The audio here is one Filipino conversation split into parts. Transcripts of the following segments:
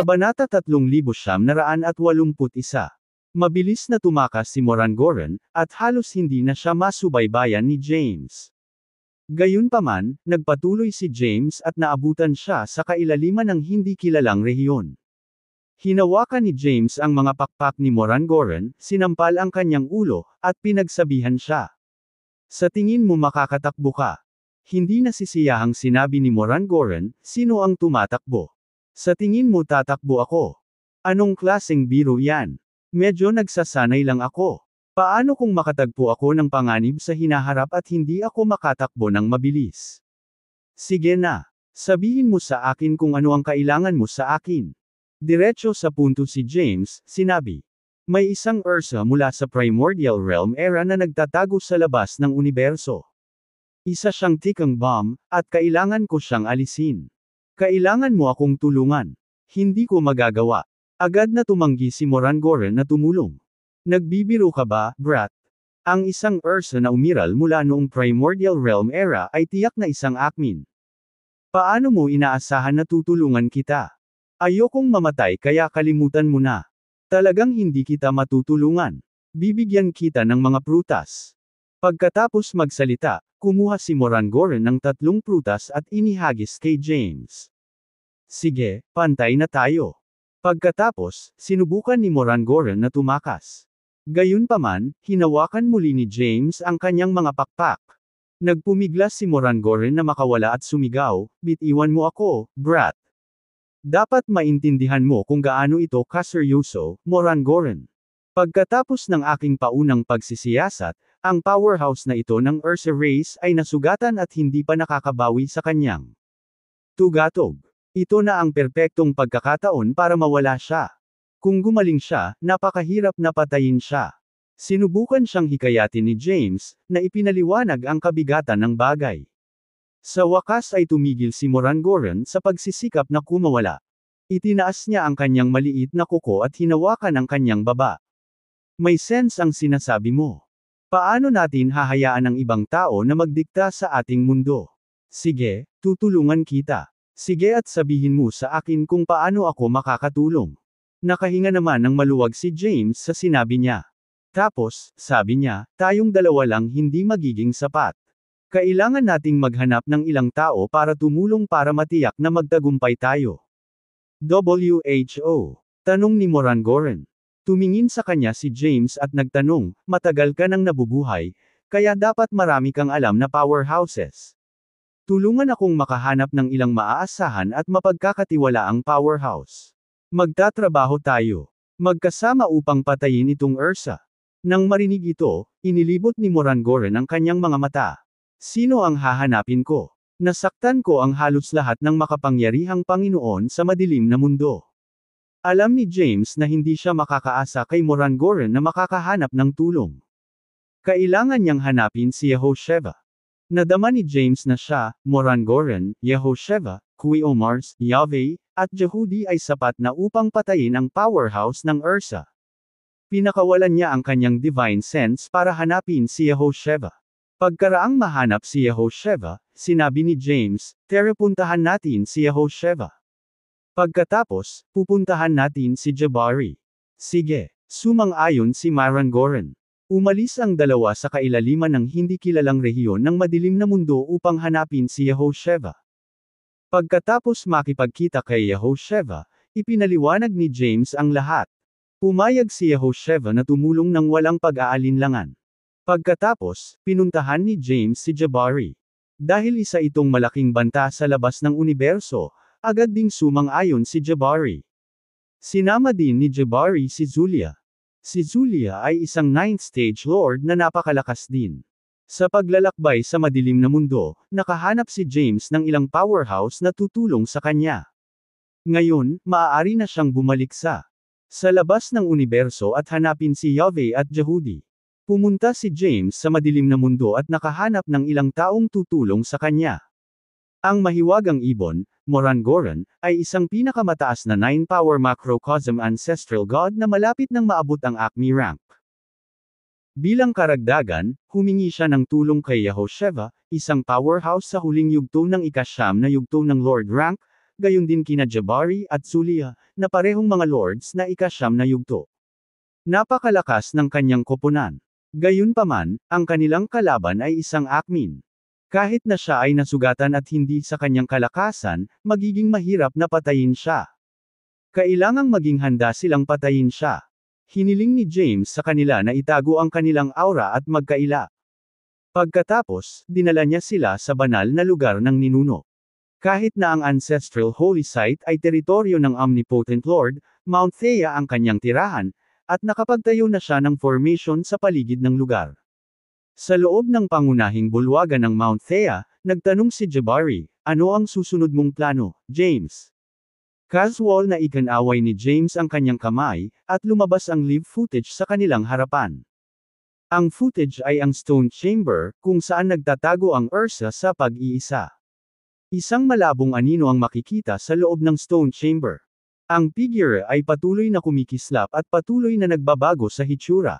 Kabanata 3981. Mabilis na tumakas si Morangoran, at halos hindi na siya masubaybayan ni James. Gayunpaman, nagpatuloy si James at naabutan siya sa kailaliman ng hindi kilalang rehiyon. Hinawakan ni James ang mga pakpak ni Morangoran, sinampal ang kanyang ulo, at pinagsabihan siya. Sa tingin mo makakatakbo ka. Hindi nasisiyahang sinabi ni Morangoran, sino ang tumatakbo. Sa tingin mo tatakbo ako? Anong klaseng biro yan? Medyo nagsasanay lang ako. Paano kung makatagpo ako ng panganib sa hinaharap at hindi ako makatakbo ng mabilis? Sige na. Sabihin mo sa akin kung ano ang kailangan mo sa akin. Diretso sa punto si James, sinabi. May isang Ursa mula sa Primordial Realm era na nagtatago sa labas ng universo. Isa siyang tikang bomb, at kailangan ko siyang alisin. Kailangan mo akong tulungan. Hindi ko magagawa. Agad na tumanggi si Morangoren na tumulong. Nagbibiro ka ba, brat? Ang isang Ursa na umiral mula noong Primordial Realm era ay tiyak na isang akmin. Paano mo inaasahan na tutulungan kita? Ayokong mamatay kaya kalimutan mo na. Talagang hindi kita matutulungan. Bibigyan kita ng mga prutas. Pagkatapos magsalita, kumuha si Morangoren ng tatlong prutas at inihagis kay James. Sige, pantay na tayo. Pagkatapos, sinubukan ni Morangoran na tumakas. Gayunpaman, hinawakan muli ni James ang kanyang mga pakpak. Nagpumiglas si Morangoran na makawala at sumigaw, bitiwan mo ako, brat. Dapat maintindihan mo kung gaano ito kaseryoso, Morangoran. Pagkatapos ng aking paunang pagsisiyasat, ang powerhouse na ito ng Ursa Race ay nasugatan at hindi pa nakakabawi sa kanyang tugatog. Ito na ang perpektong pagkakataon para mawala siya. Kung gumaling siya, napakahirap na patayin siya. Sinubukan siyang hikayatin ni James, na ipinaliwanag ang kabigatan ng bagay. Sa wakas ay tumigil si Morangoran sa pagsisikap na kumawala. Itinaas niya ang kanyang maliit na kuko at hinawakan ang kanyang baba. May sense ang sinasabi mo. Paano natin hahayaan ang ibang tao na magdikta sa ating mundo? Sige, tutulungan kita. Sige at sabihin mo sa akin kung paano ako makakatulong. Nakahinga naman ng maluwag si James sa sinabi niya. Tapos, sabi niya, tayong dalawa lang hindi magiging sapat. Kailangan nating maghanap ng ilang tao para tumulong para matiyak na magtagumpay tayo. WHO. Tanong ni Moran Goren. Tumingin sa kanya si James at nagtanong, matagal ka nang nabubuhay, kaya dapat marami kang alam na powerhouses. Tulungan akong makahanap ng ilang maaasahan at mapagkakatiwalaang powerhouse. Magtatrabaho tayo. Magkasama upang patayin itong Ursa. Nang marinig ito, inilibot ni Morangoren ang kanyang mga mata. Sino ang hahanapin ko? Nasaktan ko ang halos lahat ng makapangyarihang Panginoon sa madilim na mundo. Alam ni James na hindi siya makakaasa kay Morangoren na makakahanap ng tulong. Kailangan niyang hanapin si Yehosheva. Nadama ni James na siya, Morangoren, Yehosheva, Omars, Yahweh, at Jehudi ay sapat na upang patayin ang powerhouse ng Ursa. Pinakawalan niya ang kanyang divine sense para hanapin si Yehosheva. Pagkaraang mahanap si Yehosheva, sinabi ni James, Tere puntahan natin si Yehosheva. Pagkatapos, pupuntahan natin si Jabari. Sige, sumang-ayon si Marangoren. Umalis ang dalawa sa kailaliman ng hindi kilalang rehiyon ng madilim na mundo upang hanapin si Yehosheva. Pagkatapos makipagkita kay Yehosheva, ipinaliwanag ni James ang lahat. Pumayag si Yehosheva na tumulong ng walang pag-aalinlangan. Pagkatapos, pinuntahan ni James si Jabari. Dahil isa itong malaking banta sa labas ng universo, agad ding sumang-ayon si Jabari. Sinama din ni Jabari si Zulia. Si Julia ay isang ninth stage lord na napakalakas din. Sa paglalakbay sa madilim na mundo, nakahanap si James ng ilang powerhouse na tutulong sa kanya. Ngayon, maaari na siyang bumalik sa sa labas ng universo at hanapin si Yahweh at Jehudi. Pumunta si James sa madilim na mundo at nakahanap ng ilang taong tutulong sa kanya. Ang mahiwagang ibon, Morangoran, ay isang pinakamataas na 9-power macrocosm ancestral god na malapit nang maabot ang Acme rank. Bilang karagdagan, humingi siya ng tulong kay Yehosheva, isang powerhouse sa huling yugto ng ikasyam na yugto ng Lord rank, gayon din kina Jabari at Sulia, na parehong mga lords na ikasyam na yugto. Napakalakas ng kanyang koponan. Gayunpaman, ang kanilang kalaban ay isang akmin. Kahit na siya ay nasugatan at hindi sa kanyang kalakasan, magiging mahirap na patayin siya. Kailangang maging handa silang patayin siya. Hiniling ni James sa kanila na itago ang kanilang aura at magkaila. Pagkatapos, dinala niya sila sa banal na lugar ng ninuno. Kahit na ang ancestral holy site ay teritoryo ng Omnipotent Lord, Mount Thea ang kanyang tirahan, at nakapagtayo na siya ng formation sa paligid ng lugar. Sa loob ng pangunahing bulwagan ng Mount Thea, nagtanong si Jabari, ano ang susunod mong plano, James? Casual na ikanaway ni James ang kanyang kamay, at lumabas ang live footage sa kanilang harapan. Ang footage ay ang stone chamber, kung saan nagtatago ang Ursa sa pag-iisa. Isang malabong anino ang makikita sa loob ng stone chamber. Ang figure ay patuloy na kumikislap at patuloy na nagbabago sa hitsura.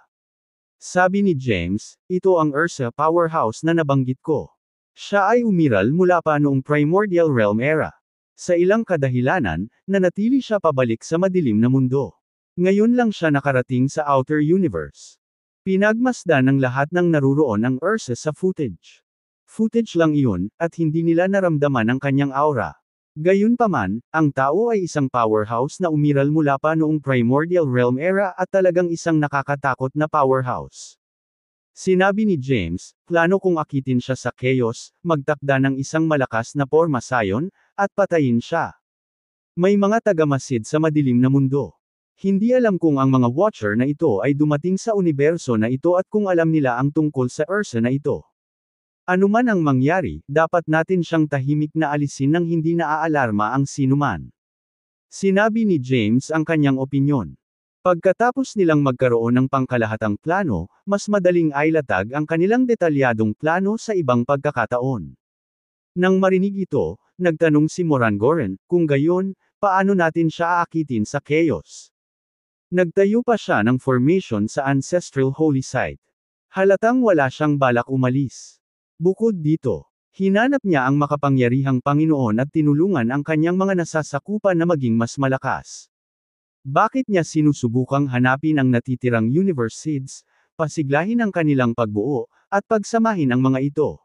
Sabi ni James, ito ang Ursa powerhouse na nabanggit ko. Siya ay umiral mula pa noong Primordial Realm era. Sa ilang kadahilanan, nanatili siya pabalik sa madilim na mundo. Ngayon lang siya nakarating sa outer universe. Pinagmasdan ng lahat ng naruroon ang Ursa sa footage. Footage lang iyon, at hindi nila naramdaman ang kanyang aura. Gayunpaman, ang tao ay isang powerhouse na umiral mula pa noong Primordial Realm era at talagang isang nakakatakot na powerhouse. Sinabi ni James, plano kong akitin siya sa chaos, magtakda ng isang malakas na pormasayon, at patayin siya. May mga tagamasid sa madilim na mundo. Hindi alam kung ang mga Watcher na ito ay dumating sa universo na ito at kung alam nila ang tungkol sa Ursa na ito. Anuman ang mangyari, dapat natin siyang tahimik na alisin nang hindi naaalarma ang sinuman. Sinabi ni James ang kanyang opinyon. Pagkatapos nilang magkaroon ng pangkalahatang plano, mas madaling ailatag ang kanilang detalyadong plano sa ibang pagkakataon. Nang marinig ito, nagtanong si Moran Goren, kung gayon, paano natin siya aakitin sa chaos? Nagtayo pa siya ng formation sa ancestral holy site. Halatang wala siyang balak umalis. Bukod dito, hinanap niya ang makapangyarihang Panginoon at tinulungan ang kanyang mga nasasakupan na maging mas malakas. Bakit niya sinusubukang hanapin ang natitirang universe seeds, pasiglahin ang kanilang pagbuo, at pagsamahin ang mga ito?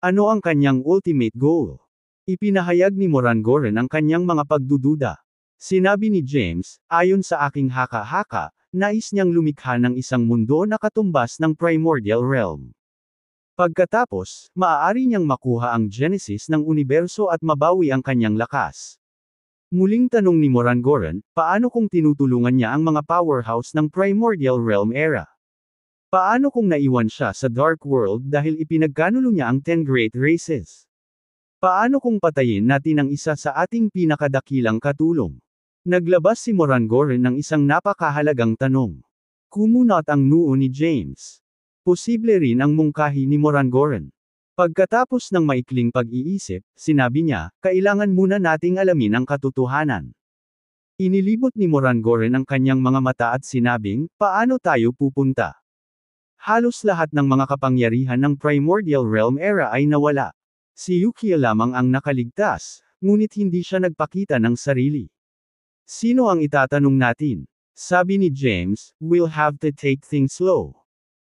Ano ang kanyang ultimate goal? Ipinahayag ni Morangoren ang kanyang mga pagdududa. Sinabi ni James, ayon sa aking haka-haka, nais niyang lumikha ng isang mundo na katumbas ng primordial realm. Pagkatapos, maaari niyang makuha ang genesis ng universo at mabawi ang kanyang lakas. Muling tanong ni Morangoran, paano kung tinutulungan niya ang mga powerhouse ng Primordial Realm era? Paano kung naiwan siya sa Dark World dahil ipinagkanulo niya ang 10 Great Races? Paano kung patayin natin ang isa sa ating pinakadakilang katulong? Naglabas si Morangoran ng isang napakahalagang tanong. Kumunot ang noo ni James. Posible rin ang mungkahi ni Morangoren. Pagkatapos ng maikling pag-iisip, sinabi niya, kailangan muna nating alamin ang katotohanan. Inilibot ni Morangoren ang kanyang mga mata at sinabing, paano tayo pupunta? Halos lahat ng mga kapangyarihan ng Primordial Realm era ay nawala. Si Yukia lamang ang nakaligtas, ngunit hindi siya nagpakita ng sarili. Sino ang itatanong natin? Sabi ni James, we'll have to take things slow.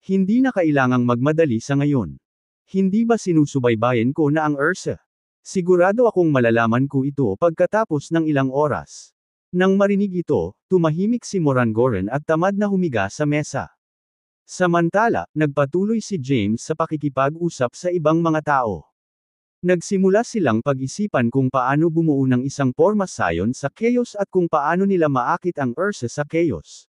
Hindi na kailangang magmadali sa ngayon. Hindi ba sinusubaybayan ko na ang ERSA? Sigurado akong malalaman ko ito pagkatapos ng ilang oras. Nang marinig ito, tumahimik si Morangoren at tamad na humiga sa mesa. Samantala, nagpatuloy si James sa pakikipag-usap sa ibang mga tao. Nagsimula silang pag-isipan kung paano bumuo ng isang porma sayon sa chaos at kung paano nila maakit ang Ursa sa chaos.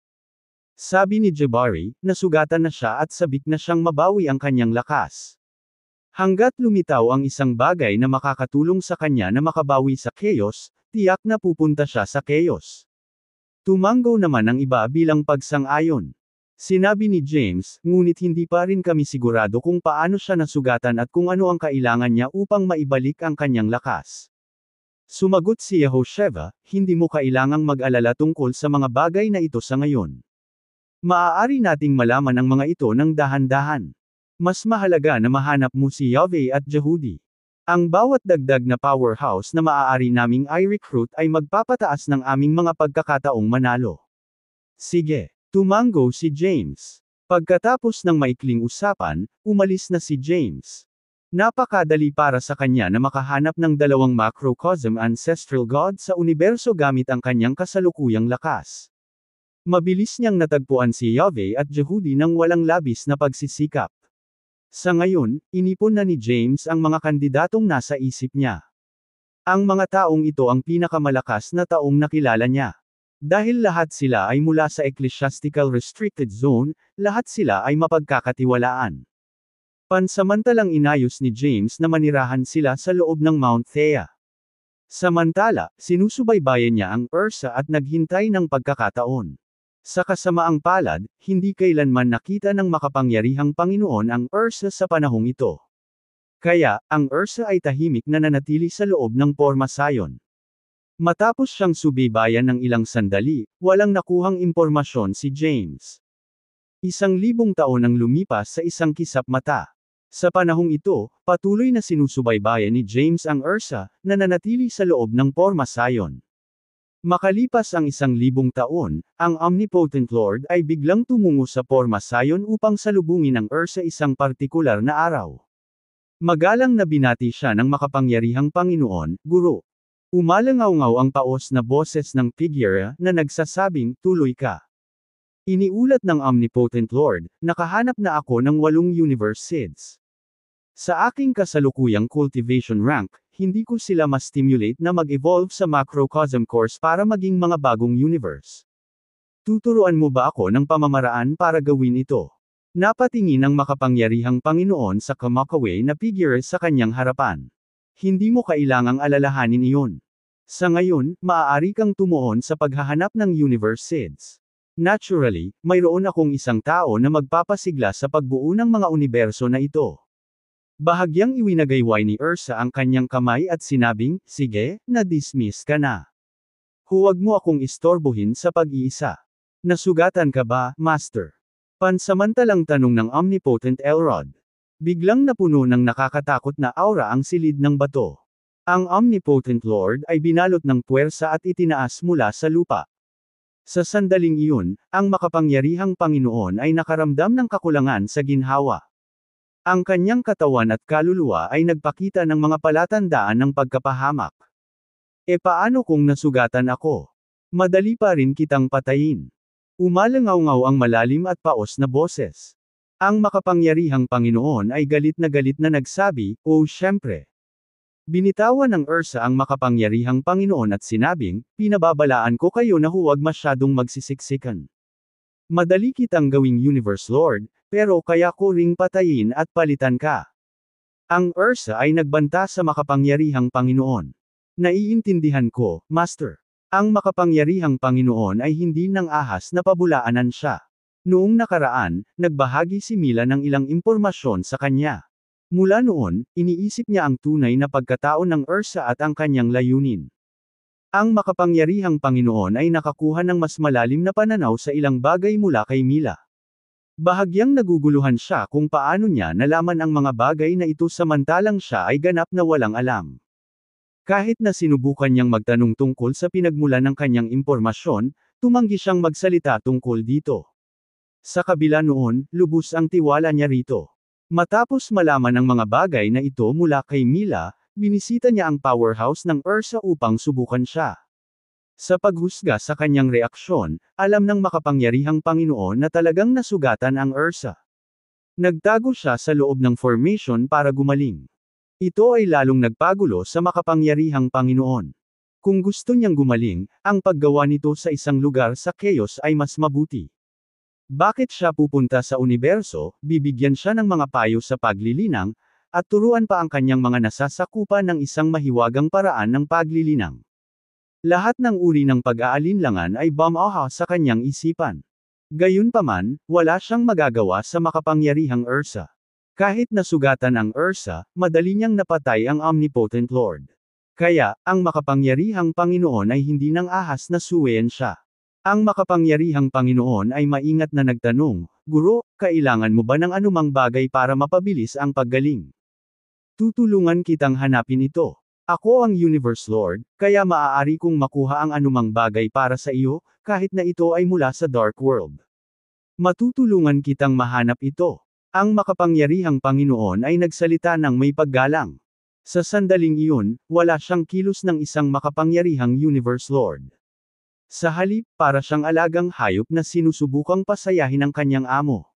Sabi ni Jabari, nasugatan na siya at sabik na siyang mabawi ang kanyang lakas. Hanggat lumitaw ang isang bagay na makakatulong sa kanya na makabawi sa chaos, tiyak na pupunta siya sa chaos. Tumanggaw naman ang iba bilang pagsang-ayon. Sinabi ni James, ngunit hindi pa rin kami sigurado kung paano siya nasugatan at kung ano ang kailangan niya upang maibalik ang kanyang lakas. Sumagot si Yehosheva, hindi mo kailangang mag-alala tungkol sa mga bagay na ito sa ngayon. Maaari nating malaman ang mga ito ng dahan-dahan. Mas mahalaga na mahanap mo si Yahweh at Jehudi. Ang bawat dagdag na powerhouse na maaari naming i-recruit ay magpapataas ng aming mga pagkakataong manalo. Sige, tumango si James. Pagkatapos ng maikling usapan, umalis na si James. Napakadali para sa kanya na makahanap ng dalawang macrocosm ancestral god sa universo gamit ang kanyang kasalukuyang lakas. Mabilis niyang natagpuan si Yahweh at Jehudi ng walang labis na pagsisikap. Sa ngayon, inipon na ni James ang mga kandidatong nasa isip niya. Ang mga taong ito ang pinakamalakas na taong nakilala niya. Dahil lahat sila ay mula sa Ecclesiastical Restricted Zone, lahat sila ay mapagkakatiwalaan. Pansamantalang inayos ni James na manirahan sila sa loob ng Mount Thea. Samantala, sinusubaybayan niya ang Ursa at naghintay ng pagkakataon. Sa kasamaang palad, hindi kailanman nakita ng makapangyarihang Panginoon ang Ursa sa panahong ito. Kaya, ang Ursa ay tahimik na nanatili sa loob ng pormasayon. Matapos siyang subaybayan ng ilang sandali, walang nakuhang impormasyon si James. Isang libong taon ang lumipas sa isang kisap mata. Sa panahong ito, patuloy na sinusubaybayan ni James ang Ursa, na nanatili sa loob ng pormasayon. Makalipas ang isang libong taon, ang Omnipotent Lord ay biglang tumungo sa Porma Sayon upang salubungin ang Ur sa isang partikular na araw. Magalang na binati siya ng makapangyarihang Panginoon, Guru. Umalangaw-ngaw ang paos na boses ng figure na nagsasabing, tuloy ka. Iniulat ng Omnipotent Lord, nakahanap na ako ng walong universe seeds. Sa aking kasalukuyang cultivation rank, hindi ko sila ma-stimulate na mag-evolve sa macrocosm course para maging mga bagong universe. Tuturuan mo ba ako ng pamamaraan para gawin ito? Napatingin ang makapangyarihang Panginoon sa Kamakaway na figure sa kanyang harapan. Hindi mo kailangang alalahanin iyon. Sa ngayon, maaari kang tumuon sa paghahanap ng universe seeds. Naturally, mayroon akong isang tao na magpapasigla sa pagbuo ng mga universo na ito. Bahagyang iwinagayway ni Ursa ang kanyang kamay at sinabing, sige, na-dismiss ka na. Huwag mo akong istorbohin sa pag-iisa. Nasugatan ka ba, Master? Pansamantalang tanong ng omnipotent Elrod. Biglang napuno ng nakakatakot na aura ang silid ng bato. Ang omnipotent Lord ay binalot ng puwersa at itinaas mula sa lupa. Sa sandaling iyon, ang makapangyarihang Panginoon ay nakaramdam ng kakulangan sa ginhawa. Ang kanyang katawan at kaluluwa ay nagpakita ng mga palatandaan ng pagkapahamak. E paano kung nasugatan ako? Madali pa rin kitang patayin. Umalangaw-ngaw ang malalim at paos na boses. Ang makapangyarihang Panginoon ay galit na galit na nagsabi, O oh, siyempre. Binitawan ng Ursa ang makapangyarihang Panginoon at sinabing, Pinababalaan ko kayo na huwag masyadong magsisiksikan. Madali kitang gawing Universe Lord, pero kaya ko ring patayin at palitan ka. Ang Ursa ay nagbanta sa makapangyarihang Panginoon. Naiintindihan ko, Master. Ang makapangyarihang Panginoon ay hindi ng ahas na pabulaanan siya. Noong nakaraan, nagbahagi si Mila ng ilang impormasyon sa kanya. Mula noon, iniisip niya ang tunay na pagkatao ng Ursa at ang kanyang layunin. Ang makapangyarihang Panginoon ay nakakuha ng mas malalim na pananaw sa ilang bagay mula kay Mila. Bahagyang naguguluhan siya kung paano niya nalaman ang mga bagay na ito samantalang siya ay ganap na walang alam. Kahit na sinubukan niyang magtanong tungkol sa pinagmula ng kanyang impormasyon, tumanggi siyang magsalita tungkol dito. Sa kabila noon, lubos ang tiwala niya rito. Matapos malaman ang mga bagay na ito mula kay Mila, binisita niya ang powerhouse ng Ursa upang subukan siya. Sa paghusga sa kanyang reaksyon, alam ng makapangyarihang Panginoon na talagang nasugatan ang Ursa. Nagtago siya sa loob ng formation para gumaling. Ito ay lalong nagpagulo sa makapangyarihang Panginoon. Kung gusto niyang gumaling, ang paggawa nito sa isang lugar sa chaos ay mas mabuti. Bakit siya pupunta sa universo, bibigyan siya ng mga payo sa paglilinang, at turuan pa ang kanyang mga nasasakupan ng isang mahiwagang paraan ng paglilinang. Lahat ng uri ng pag-aalinlangan ay bumaha sa kanyang isipan. Gayunpaman, wala siyang magagawa sa makapangyarihang Ursa. Kahit nasugatan ang Ursa, madali niyang napatay ang Omnipotent Lord. Kaya, ang makapangyarihang Panginoon ay hindi nang ahas na suwayan siya. Ang makapangyarihang Panginoon ay maingat na nagtanong, Guro, kailangan mo ba ng anumang bagay para mapabilis ang paggaling? Tutulungan kitang hanapin ito. Ako ang Universe Lord, kaya maaari kong makuha ang anumang bagay para sa iyo, kahit na ito ay mula sa Dark World. Matutulungan kitang mahanap ito. Ang makapangyarihang Panginoon ay nagsalita ng may paggalang. Sa sandaling iyon, wala siyang kilos ng isang makapangyarihang Universe Lord. Sa halip, para siyang alagang hayop na sinusubukang pasayahin ang kanyang amo.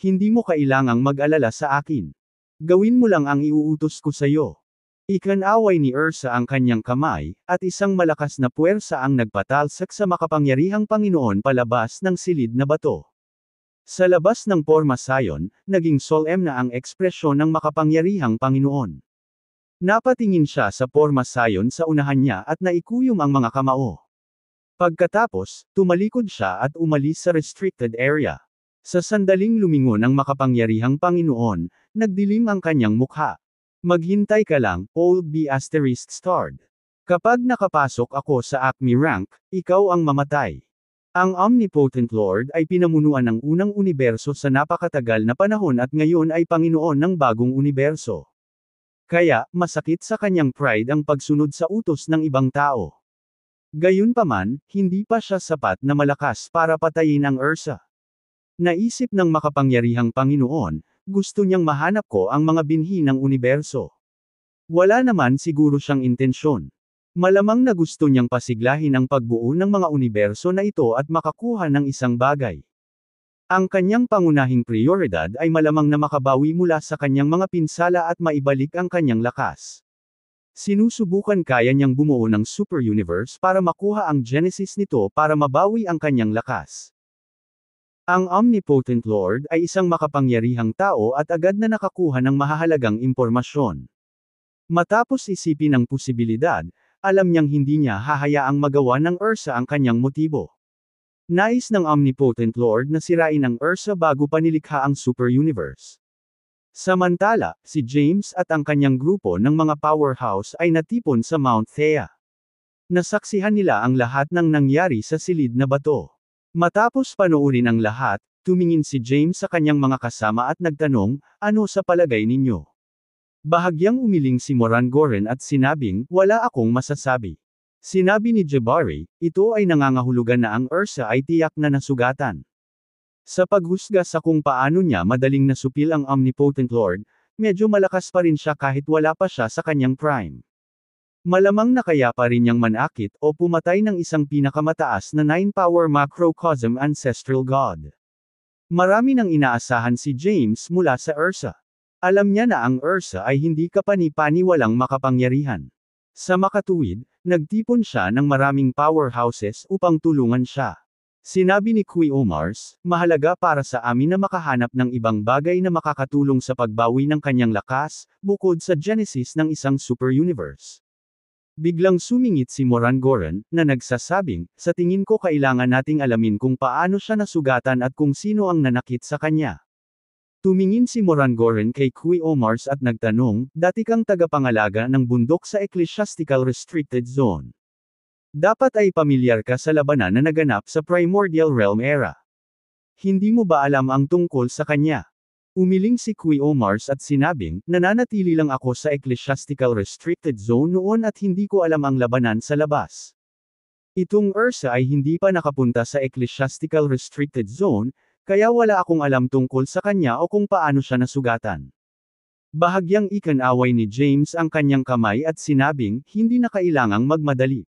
Hindi mo kailangang mag-alala sa akin. Gawin mo lang ang iuutos ko sa iyo. Ikanaway ni Ursa ang kanyang kamay, at isang malakas na puwersa ang nagpatalsak sa makapangyarihang Panginoon palabas ng silid na bato. Sa labas ng porma sayon, naging solemn na ang ekspresyon ng makapangyarihang Panginoon. Napatingin siya sa porma sayon sa unahan niya at naikuyom ang mga kamao. Pagkatapos, tumalikod siya at umalis sa restricted area. Sa sandaling lumingon ang makapangyarihang Panginoon, nagdilim ang kanyang mukha. Maghintay ka lang, old B asterisk starred. Kapag nakapasok ako sa Acme rank, ikaw ang mamatay. Ang Omnipotent Lord ay pinamunuan ng unang universo sa napakatagal na panahon at ngayon ay Panginoon ng bagong universo. Kaya, masakit sa kanyang pride ang pagsunod sa utos ng ibang tao. Gayunpaman, hindi pa siya sapat na malakas para patayin ang Ursa. Naisip ng makapangyarihang Panginoon, gusto niyang mahanap ko ang mga binhi ng universo. Wala naman siguro siyang intensyon. Malamang na gusto niyang pasiglahin ang pagbuo ng mga universo na ito at makakuha ng isang bagay. Ang kanyang pangunahing prioridad ay malamang na makabawi mula sa kanyang mga pinsala at maibalik ang kanyang lakas. Sinusubukan kaya niyang bumuo ng super universe para makuha ang genesis nito para mabawi ang kanyang lakas. Ang Omnipotent Lord ay isang makapangyarihang tao at agad na nakakuha ng mahahalagang impormasyon. Matapos isipin ang posibilidad, alam niyang hindi niya hahayaang magawa ng Ursa ang kanyang motibo. Nais ng Omnipotent Lord na sirain ang Ursa bago panilikha ang Super Universe. Samantala, si James at ang kanyang grupo ng mga powerhouse ay natipon sa Mount Thea. Nasaksihan nila ang lahat ng nangyari sa silid na bato. Matapos panoorin ang lahat, tumingin si James sa kanyang mga kasama at nagtanong, ano sa palagay ninyo? Bahagyang umiling si Moran Goren at sinabing, wala akong masasabi. Sinabi ni Jabari, ito ay nangangahulugan na ang Ursa ay tiyak na nasugatan. Sa paghusga sa kung paano niya madaling nasupil ang Omnipotent Lord, medyo malakas pa rin siya kahit wala pa siya sa kanyang prime. Malamang na kaya pa rin niyang manakit o pumatay ng isang pinakamataas na nine-power macrocosm ancestral god. Marami nang inaasahan si James mula sa Ursa. Alam niya na ang Ursa ay hindi kapani-pani walang makapangyarihan. Sa makatuwid, nagtipon siya ng maraming powerhouses upang tulungan siya. Sinabi ni Kui Omars, mahalaga para sa amin na makahanap ng ibang bagay na makakatulong sa pagbawi ng kanyang lakas, bukod sa genesis ng isang super universe. Biglang sumingit si Moran Morangoran, na nagsasabing, sa tingin ko kailangan nating alamin kung paano siya nasugatan at kung sino ang nanakit sa kanya. Tumingin si Moran Morangoran kay Kui Omars at nagtanong, dati kang tagapangalaga ng bundok sa Ecclesiastical Restricted Zone. Dapat ay pamilyar ka sa labanan na naganap sa Primordial Realm era. Hindi mo ba alam ang tungkol sa kanya? Umiling si Kuya Mars at sinabing, nananatili lang ako sa ecclesiastical restricted zone noon at hindi ko alam ang labanan sa labas. Itong Ursa ay hindi pa nakapunta sa ecclesiastical restricted zone, kaya wala akong alam tungkol sa kanya o kung paano siya nasugatan. Bahagyang ikanaway ni James ang kanyang kamay at sinabing, hindi na kailangang magmadali.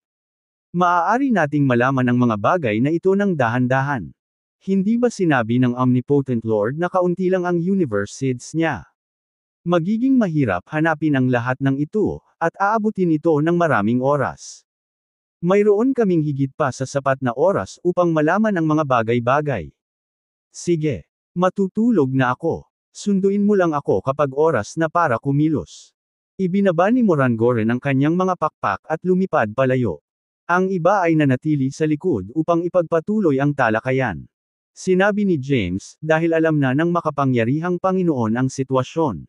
Maaari nating malaman ang mga bagay na ito ng dahan-dahan. Hindi ba sinabi ng Omnipotent Lord na kaunti lang ang universe seeds niya? Magiging mahirap hanapin ang lahat ng ito, at aabutin ito ng maraming oras. Mayroon kaming higit pa sa sapat na oras upang malaman ang mga bagay-bagay. Sige. Matutulog na ako. Sunduin mo lang ako kapag oras na para kumilos. Ibinaba ni Morangoren ang kanyang mga pakpak at lumipad palayo. Ang iba ay nanatili sa likod upang ipagpatuloy ang talakayan. Sinabi ni James, dahil alam na ng makapangyarihang Panginoon ang sitwasyon.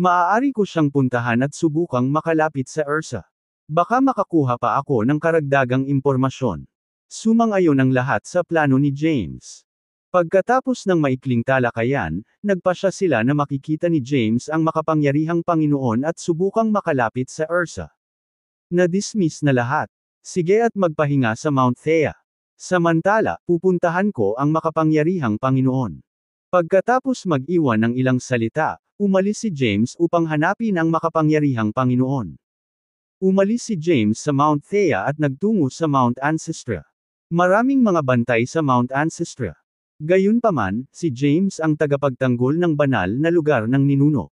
Maaari ko siyang puntahan at subukang makalapit sa Ursa. Baka makakuha pa ako ng karagdagang impormasyon. Sumang-ayon ang lahat sa plano ni James. Pagkatapos ng maikling talakayan, nagpasya sila na makikita ni James ang makapangyarihang Panginoon at subukang makalapit sa Ursa. Na-dismiss na lahat. Sige at magpahinga sa Mount Thea. Samantala, pupuntahan ko ang makapangyarihang Panginoon. Pagkatapos mag-iwan ng ilang salita, umalis si James upang hanapin ang makapangyarihang Panginoon. Umalis si James sa Mount Thea at nagtungo sa Mount Ancestra. Maraming mga bantay sa Mount Ancestra. Gayunpaman, si James ang tagapagtanggol ng banal na lugar ng ninuno.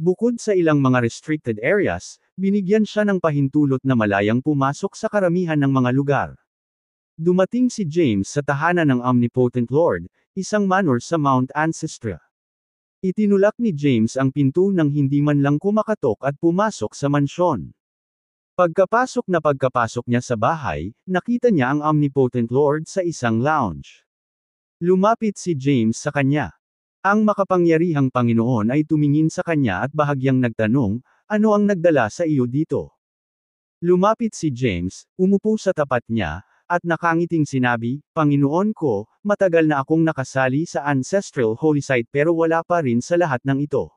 Bukod sa ilang mga restricted areas, binigyan siya ng pahintulot na malayang pumasok sa karamihan ng mga lugar. Dumating si James sa tahanan ng Omnipotent Lord, isang manor sa Mount Ancestra. Itinulak ni James ang pinto nang hindi man lang kumakatok at pumasok sa mansyon. Pagkapasok na pagkapasok niya sa bahay, nakita niya ang Omnipotent Lord sa isang lounge. Lumapit si James sa kanya. Ang makapangyarihang Panginoon ay tumingin sa kanya at bahagyang nagtanong, ano ang nagdala sa iyo dito? Lumapit si James, umupo sa tapat niya, at nakangiting sinabi, Panginoon ko, matagal na akong nakasali sa ancestral holy site pero wala pa rin sa lahat ng ito.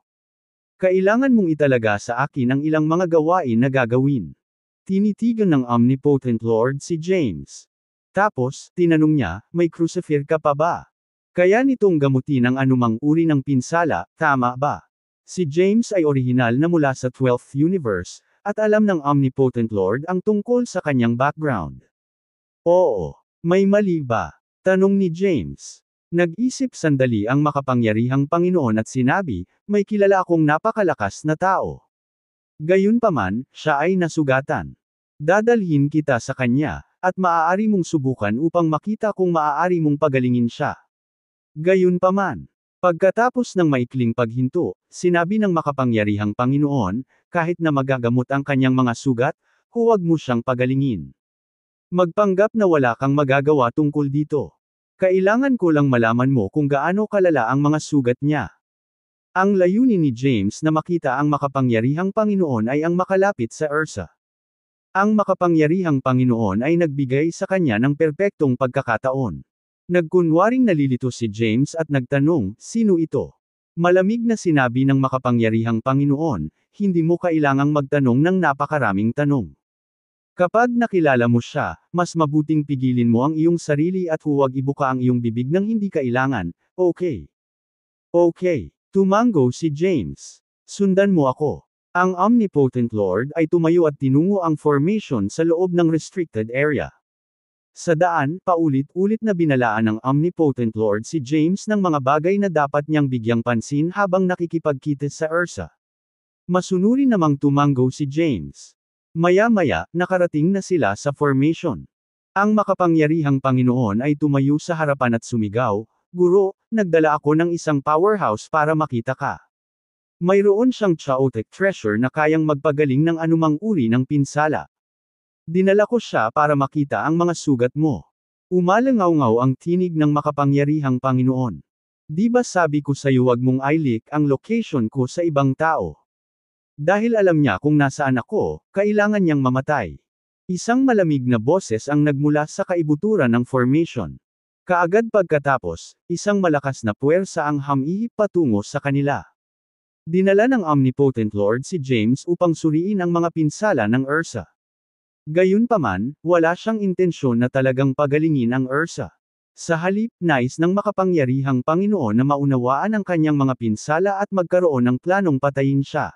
Kailangan mong italaga sa akin ang ilang mga gawain na gagawin. Tinitigan ng omnipotent Lord si James. Tapos, tinanong niya, may crucifer ka pa ba? Kaya nitong gamutin ang anumang uri ng pinsala, tama ba? Si James ay orihinal na mula sa 12th universe, at alam ng omnipotent Lord ang tungkol sa kanyang background. Oo. May mali ba? Tanong ni James. Nag-isip sandali ang makapangyarihang Panginoon at sinabi, may kilala akong napakalakas na tao. Gayunpaman, siya ay nasugatan. Dadalhin kita sa kanya, at maaari mong subukan upang makita kung maaari mong pagalingin siya. Gayunpaman, Pagkatapos ng maikling paghinto, sinabi ng makapangyarihang Panginoon, kahit na magagamot ang kanyang mga sugat, huwag mo siyang pagalingin. Magpanggap na wala kang magagawa tungkol dito. Kailangan ko lang malaman mo kung gaano kalala ang mga sugat niya. Ang layunin ni James na makita ang makapangyarihang Panginoon ay ang makalapit sa Ursa. Ang makapangyarihang Panginoon ay nagbigay sa kanya ng perpektong pagkakataon. Nagkunwaring nalilito si James at nagtanong, sino ito? Malamig na sinabi ng makapangyarihang Panginoon, hindi mo kailangang magtanong ng napakaraming tanong. Kapag nakilala mo siya, mas mabuting pigilin mo ang iyong sarili at huwag ibuka ang iyong bibig nang hindi kailangan, okay? Okay, tumango si James. Sundan mo ako. Ang Omnipotent Lord ay tumayo at tinungo ang formation sa loob ng restricted area. Sa daan, paulit-ulit na binalaan ng Omnipotent Lord si James ng mga bagay na dapat niyang bigyang pansin habang nakikipagkita sa Ursa. Masunurin namang tumango si James. Maya-maya, nakarating na sila sa formation. Ang makapangyarihang Panginoon ay tumayo sa harapan at sumigaw, Guro, nagdala ako ng isang powerhouse para makita ka. Mayroon siyang chaotic treasure na kayang magpagaling ng anumang uri ng pinsala. Dinala ko siya para makita ang mga sugat mo. Umalangaw-ngaw ang tinig ng makapangyarihang Panginoon. Di ba sabi ko sa iyo wag mong ilik ang location ko sa ibang tao? Dahil alam niya kung nasaan ako, kailangan niyang mamatay. Isang malamig na boses ang nagmula sa kaibuturan ng formation. Kaagad pagkatapos, isang malakas na puwersa ang hamihip patungo sa kanila. Dinala ng Omnipotent Lord si James upang suriin ang mga pinsala ng Ursa. Gayunpaman, wala siyang intensyon na talagang pagalingin ang Ursa. Sa halip, nais ng makapangyarihang Panginoon na maunawaan ang kanyang mga pinsala at magkaroon ng planong patayin siya.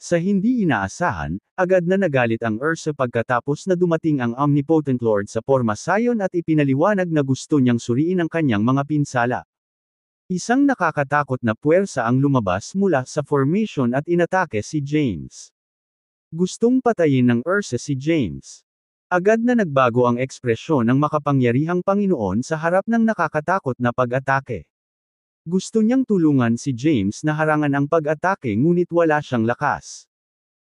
Sa hindi inaasahan, agad na nagalit ang Ursa pagkatapos na dumating ang Omnipotent Lord sa Porma Sion at ipinaliwanag na gusto niyang suriin ang kanyang mga pinsala. Isang nakakatakot na puwersa ang lumabas mula sa formation at inatake si James. Gustong patayin ng Ursa si James. Agad na nagbago ang ekspresyon ng makapangyarihang Panginoon sa harap ng nakakatakot na pag-atake. Gusto niyang tulungan si James na harangan ang pag-atake ngunit wala siyang lakas.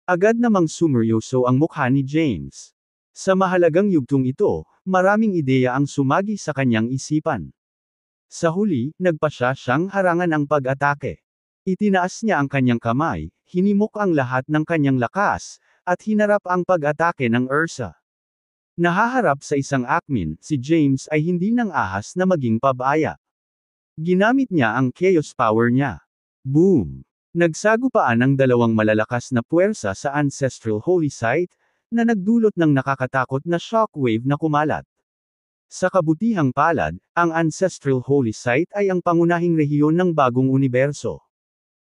Agad namang sumeryoso ang mukha ni James. Sa mahalagang yugtong ito, maraming ideya ang sumagi sa kanyang isipan. Sa huli, nagpasya siyang harangan ang pag-atake. Itinaas niya ang kanyang kamay, hinimok ang lahat ng kanyang lakas, at hinarap ang pag-atake ng Ursa. Nahaharap sa isang akmin, si James ay hindi nang ahas na maging pabaya. Ginamit niya ang chaos power niya. Boom! Nagsagupaan ang dalawang malalakas na puwersa sa ancestral holy site, na nagdulot ng nakakatakot na shockwave na kumalat. Sa kabutihang palad, ang ancestral holy site ay ang pangunahing rehiyon ng bagong universo.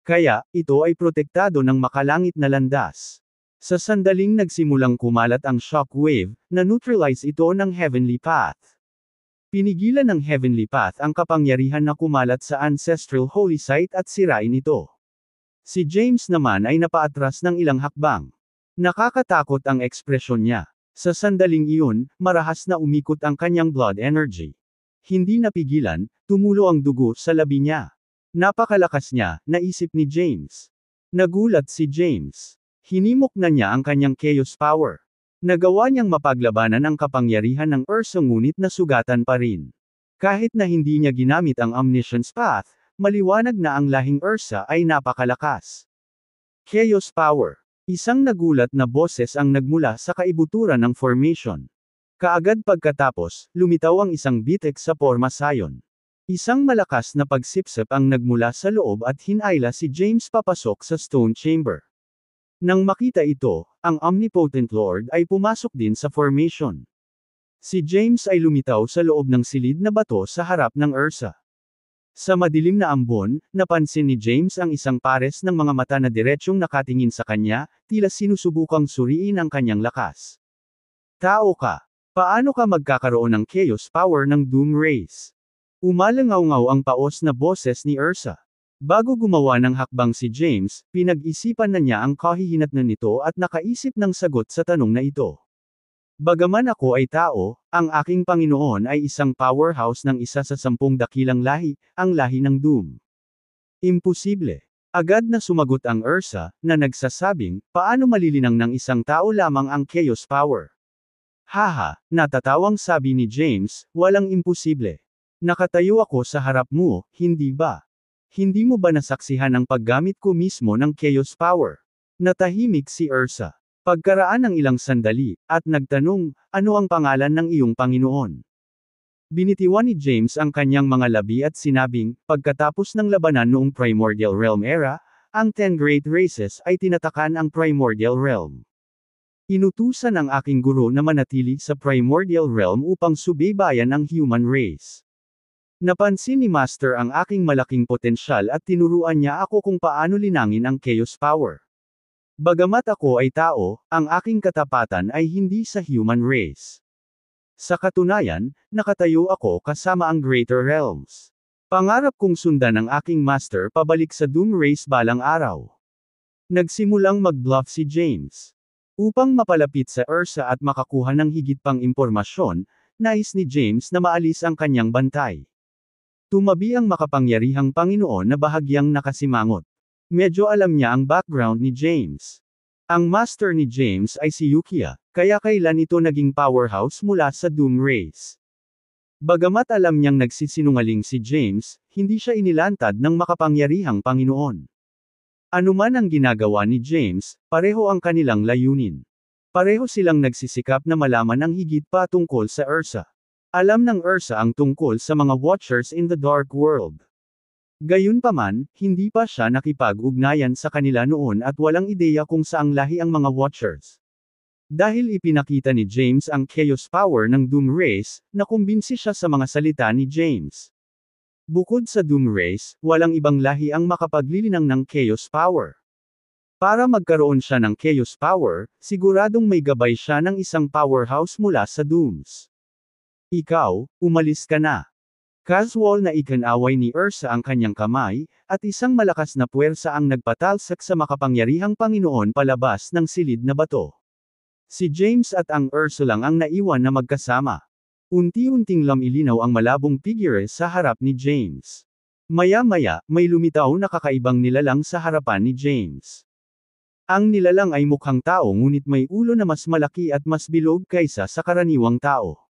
Kaya, ito ay protektado ng makalangit na landas. Sa sandaling nagsimulang kumalat ang shockwave, na neutralize ito ng heavenly path. Pinigilan ng Heavenly Path ang kapangyarihan na kumalat sa ancestral holy site at sirain ito. Si James naman ay napaatras ng ilang hakbang. Nakakatakot ang ekspresyon niya. Sa sandaling iyon, marahas na umikot ang kanyang blood energy. Hindi napigilan, tumulo ang dugo sa labi niya. Napakalakas niya, naisip ni James. Nagulat si James. Hinimok na niya ang kanyang chaos power. Nagawa niyang mapaglabanan ang kapangyarihan ng Urso ngunit nasugatan pa rin. Kahit na hindi niya ginamit ang Omniscience Path, maliwanag na ang lahing Ursa ay napakalakas. Chaos Power. Isang nagulat na boses ang nagmula sa kaibuturan ng formation. Kaagad pagkatapos, lumitaw ang isang bitek sa forma sayon. Isang malakas na pagsipsip ang nagmula sa loob at hinayla si James papasok sa stone chamber. Nang makita ito, ang Omnipotent Lord ay pumasok din sa formation. Si James ay lumitaw sa loob ng silid na bato sa harap ng Ursa. Sa madilim na ambon, napansin ni James ang isang pares ng mga mata na diretsyong nakatingin sa kanya, tila sinusubukang suriin ang kanyang lakas. Tao ka. Paano ka magkakaroon ng chaos power ng Doom Race? Umalangaw-ngaw ang paos na boses ni Ursa. Bago gumawa ng hakbang si James, pinag-isipan na niya ang kahihinatnan nito at nakaisip ng sagot sa tanong na ito. Bagaman ako ay tao, ang aking Panginoon ay isang powerhouse ng isa sa sampung dakilang lahi, ang lahi ng Doom. Imposible. Agad na sumagot ang Ursa, na nagsasabing, paano malilinang ng isang tao lamang ang chaos power? Haha, natatawang sabi ni James, walang imposible. Nakatayo ako sa harap mo, hindi ba? Hindi mo ba nasaksihan ang paggamit ko mismo ng chaos power? Natahimik si Ursa. Pagkaraan ng ilang sandali, at nagtanong, ano ang pangalan ng iyong Panginoon? Binitiwan ni James ang kanyang mga labi at sinabing, pagkatapos ng labanan noong Primordial Realm era, ang Ten Great Races ay tinatakan ang Primordial Realm. Inutusan ang aking guro na manatili sa Primordial Realm upang subaybayan ang human race. Napansin ni Master ang aking malaking potensyal at tinuruan niya ako kung paano linangin ang chaos power. Bagamat ako ay tao, ang aking katapatan ay hindi sa human race. Sa katunayan, nakatayo ako kasama ang Greater Realms. Pangarap kong sundan ang aking master pabalik sa Doom Race balang araw. Nagsimulang mag-bluff si James. Upang mapalapit sa Ursa at makakuha ng higit pang impormasyon, nais ni James na maalis ang kanyang bantay. Tumabi ang makapangyarihang Panginoon na bahagyang nakasimangot. Medyo alam niya ang background ni James. Ang master ni James ay si Yukia, kaya kailan ito naging powerhouse mula sa Doom Race. Bagamat alam niyang nagsisinungaling si James, hindi siya inilantad ng makapangyarihang Panginoon. Anuman ang ginagawa ni James, pareho ang kanilang layunin. Pareho silang nagsisikap na malaman ang higit pa tungkol sa Ursa. Alam ng Ursa ang tungkol sa mga Watchers in the Dark World. Gayunpaman, hindi pa siya nakipag-ugnayan sa kanila noon at walang ideya kung saang lahi ang mga Watchers. Dahil ipinakita ni James ang chaos power ng Doom Race, nakumbinsi siya sa mga salita ni James. Bukod sa Doom Race, walang ibang lahi ang makapaglilinang ng chaos power. Para magkaroon siya ng chaos power, siguradong may gabay siya ng isang powerhouse mula sa Dooms. Ikaw, umalis ka na. Casual na ikanaway ni Ursa ang kanyang kamay, at isang malakas na puwersa ang nagpatalsak sa makapangyarihang Panginoon palabas ng silid na bato. Si James at ang Ursa lang ang naiwan na magkasama. Unti-unting lamilinaw ang malabong figure sa harap ni James. Maya-maya, may lumitaw na kakaibang nilalang sa harapan ni James. Ang nilalang ay mukhang tao ngunit may ulo na mas malaki at mas bilog kaysa sa karaniwang tao.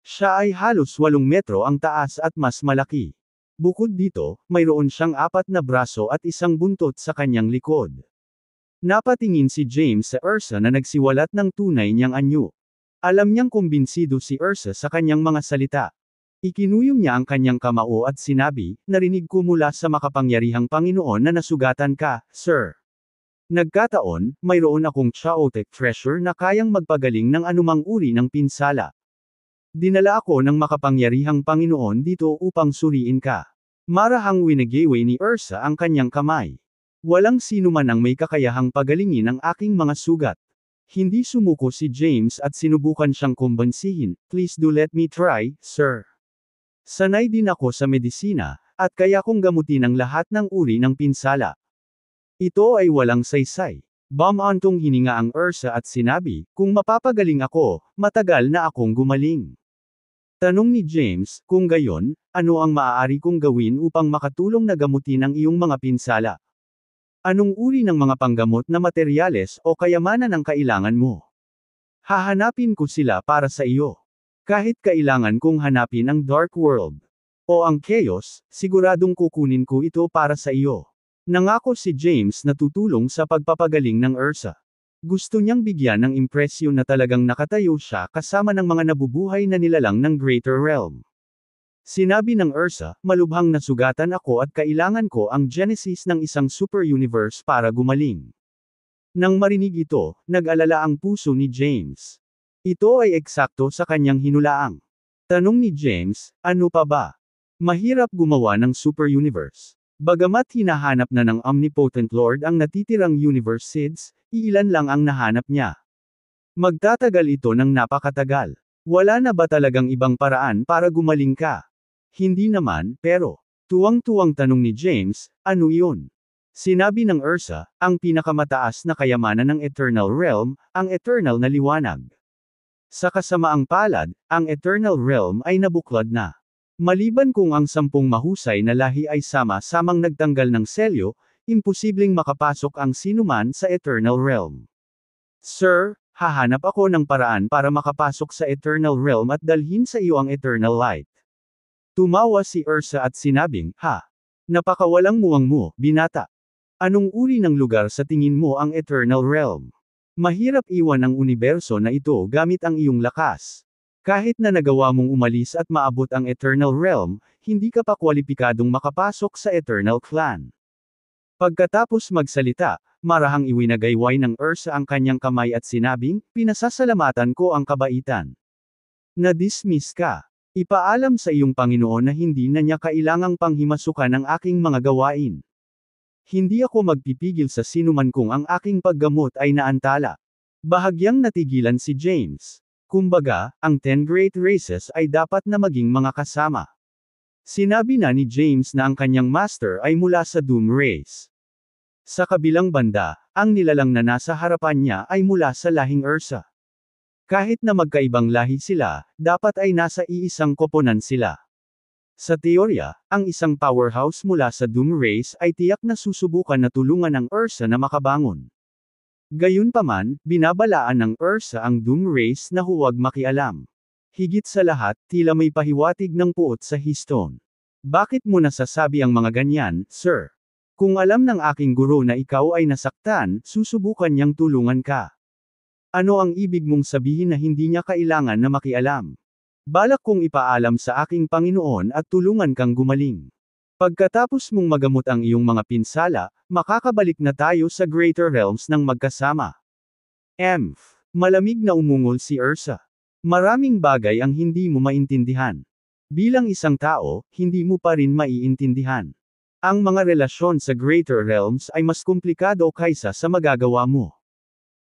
Siya ay halos 8 metro ang taas at mas malaki. Bukod dito, mayroon siyang apat na braso at isang buntot sa kanyang likod. Napatingin si James sa Ursa na nagsiwalat ng tunay niyang anyo. Alam niyang kumbinsido si Ursa sa kanyang mga salita. Ikinuyom niya ang kanyang kamao at sinabi, narinig ko mula sa makapangyarihang Panginoon na nasugatan ka, Sir. Nagkataon, mayroon akong chaotic treasure na kayang magpagaling ng anumang uri ng pinsala. Dinala ako ng makapangyarihang Panginoon dito upang suriin ka. Marahang winagayway ni Ursa ang kanyang kamay. Walang sino man ang may kakayahang pagalingin ang aking mga sugat. Hindi sumuko si James at sinubukan siyang kumbansihin, please do let me try, sir. Sanay din ako sa medisina, at kaya kong gamutin ang lahat ng uri ng pinsala. Ito ay walang saysay. Bamantong hininga ang Ursa at sinabi, kung mapapagaling ako, matagal na akong gumaling. Tanong ni James, kung gayon, ano ang maaari kong gawin upang makatulong na gamutin ang iyong mga pinsala? Anong uri ng mga panggamot na materyales o kayamanan ang kailangan mo? Hahanapin ko sila para sa iyo. Kahit kailangan kong hanapin ang Dark World o ang Chaos, siguradong kukunin ko ito para sa iyo. Nangako si James na tutulong sa pagpapagaling ng Ursa. Gusto niyang bigyan ng impresyon na talagang nakatayo siya kasama ng mga nabubuhay na nilalang ng Greater Realm. Sinabi ng Ursa, malubhang nasugatan ako at kailangan ko ang genesis ng isang super universe para gumaling. Nang marinig ito, nag-alala ang puso ni James. Ito ay eksakto sa kanyang hinulaang. Tanong ni James, ano pa ba? Mahirap gumawa ng super universe. Bagamat hinahanap na ng omnipotent Lord ang natitirang universe seeds, Ilan lang ang nahanap niya. Magtatagal ito ng napakatagal. Wala na ba talagang ibang paraan para gumaling ka? Hindi naman, pero, tuwang-tuwang tanong ni James, ano iyon? Sinabi ng Ursa, ang pinakamataas na kayamanan ng Eternal Realm, ang Eternal na Liwanag. Sa kasamaang palad, ang Eternal Realm ay nabuklad na. Maliban kung ang sampung mahusay na lahi ay sama-samang nagtanggal ng selyo, imposibleng makapasok ang sinuman sa Eternal Realm. Sir, hahanap ako ng paraan para makapasok sa Eternal Realm at dalhin sa iyo ang Eternal Light. Tumawa si Ursa at sinabing, ha? Napakawalang muwang mo, binata. Anong uri ng lugar sa tingin mo ang Eternal Realm? Mahirap iwan ang universo na ito gamit ang iyong lakas. Kahit na nagawa mong umalis at maabot ang Eternal Realm, hindi ka pa kwalipikadong makapasok sa Eternal Clan. Pagkatapos magsalita, marahang iwinagayway ng Ursa ang kanyang kamay at sinabing, pinasasalamatan ko ang kabaitan. Na-dismiss ka. Ipaalam sa iyong Panginoon na hindi na niya kailangang panghimasukan ang aking mga gawain. Hindi ako magpipigil sa sinuman kung ang aking paggamot ay naantala. Bahagyang natigilan si James. Kumbaga, ang 10 great races ay dapat na maging mga kasama. Sinabi na ni James na ang kanyang master ay mula sa Doom Race. Sa kabilang banda, ang nilalang na nasa harapan niya ay mula sa lahing Ursa. Kahit na magkaibang lahi sila, dapat ay nasa iisang koponan sila. Sa teorya, ang isang powerhouse mula sa Doom Race ay tiyak na susubukan na tulungan ng Ursa na makabangon. Gayunpaman, binabalaan ng Ursa ang Doom Race na huwag makialam. Higit sa lahat, tila may pahiwatig ng puot sa histone. Bakit mo nasasabi ang mga ganyan, sir? Kung alam ng aking guro na ikaw ay nasaktan, susubukan niyang tulungan ka. Ano ang ibig mong sabihin na hindi niya kailangan na makialam? Balak kong ipaalam sa aking Panginoon at tulungan kang gumaling. Pagkatapos mong magamot ang iyong mga pinsala, makakabalik na tayo sa greater realms ng magkasama. Emph. Malamig na umungol si Ursa. Maraming bagay ang hindi mo maintindihan. Bilang isang tao, hindi mo pa rin maiintindihan. Ang mga relasyon sa greater realms ay mas komplikado kaysa sa magagawa mo.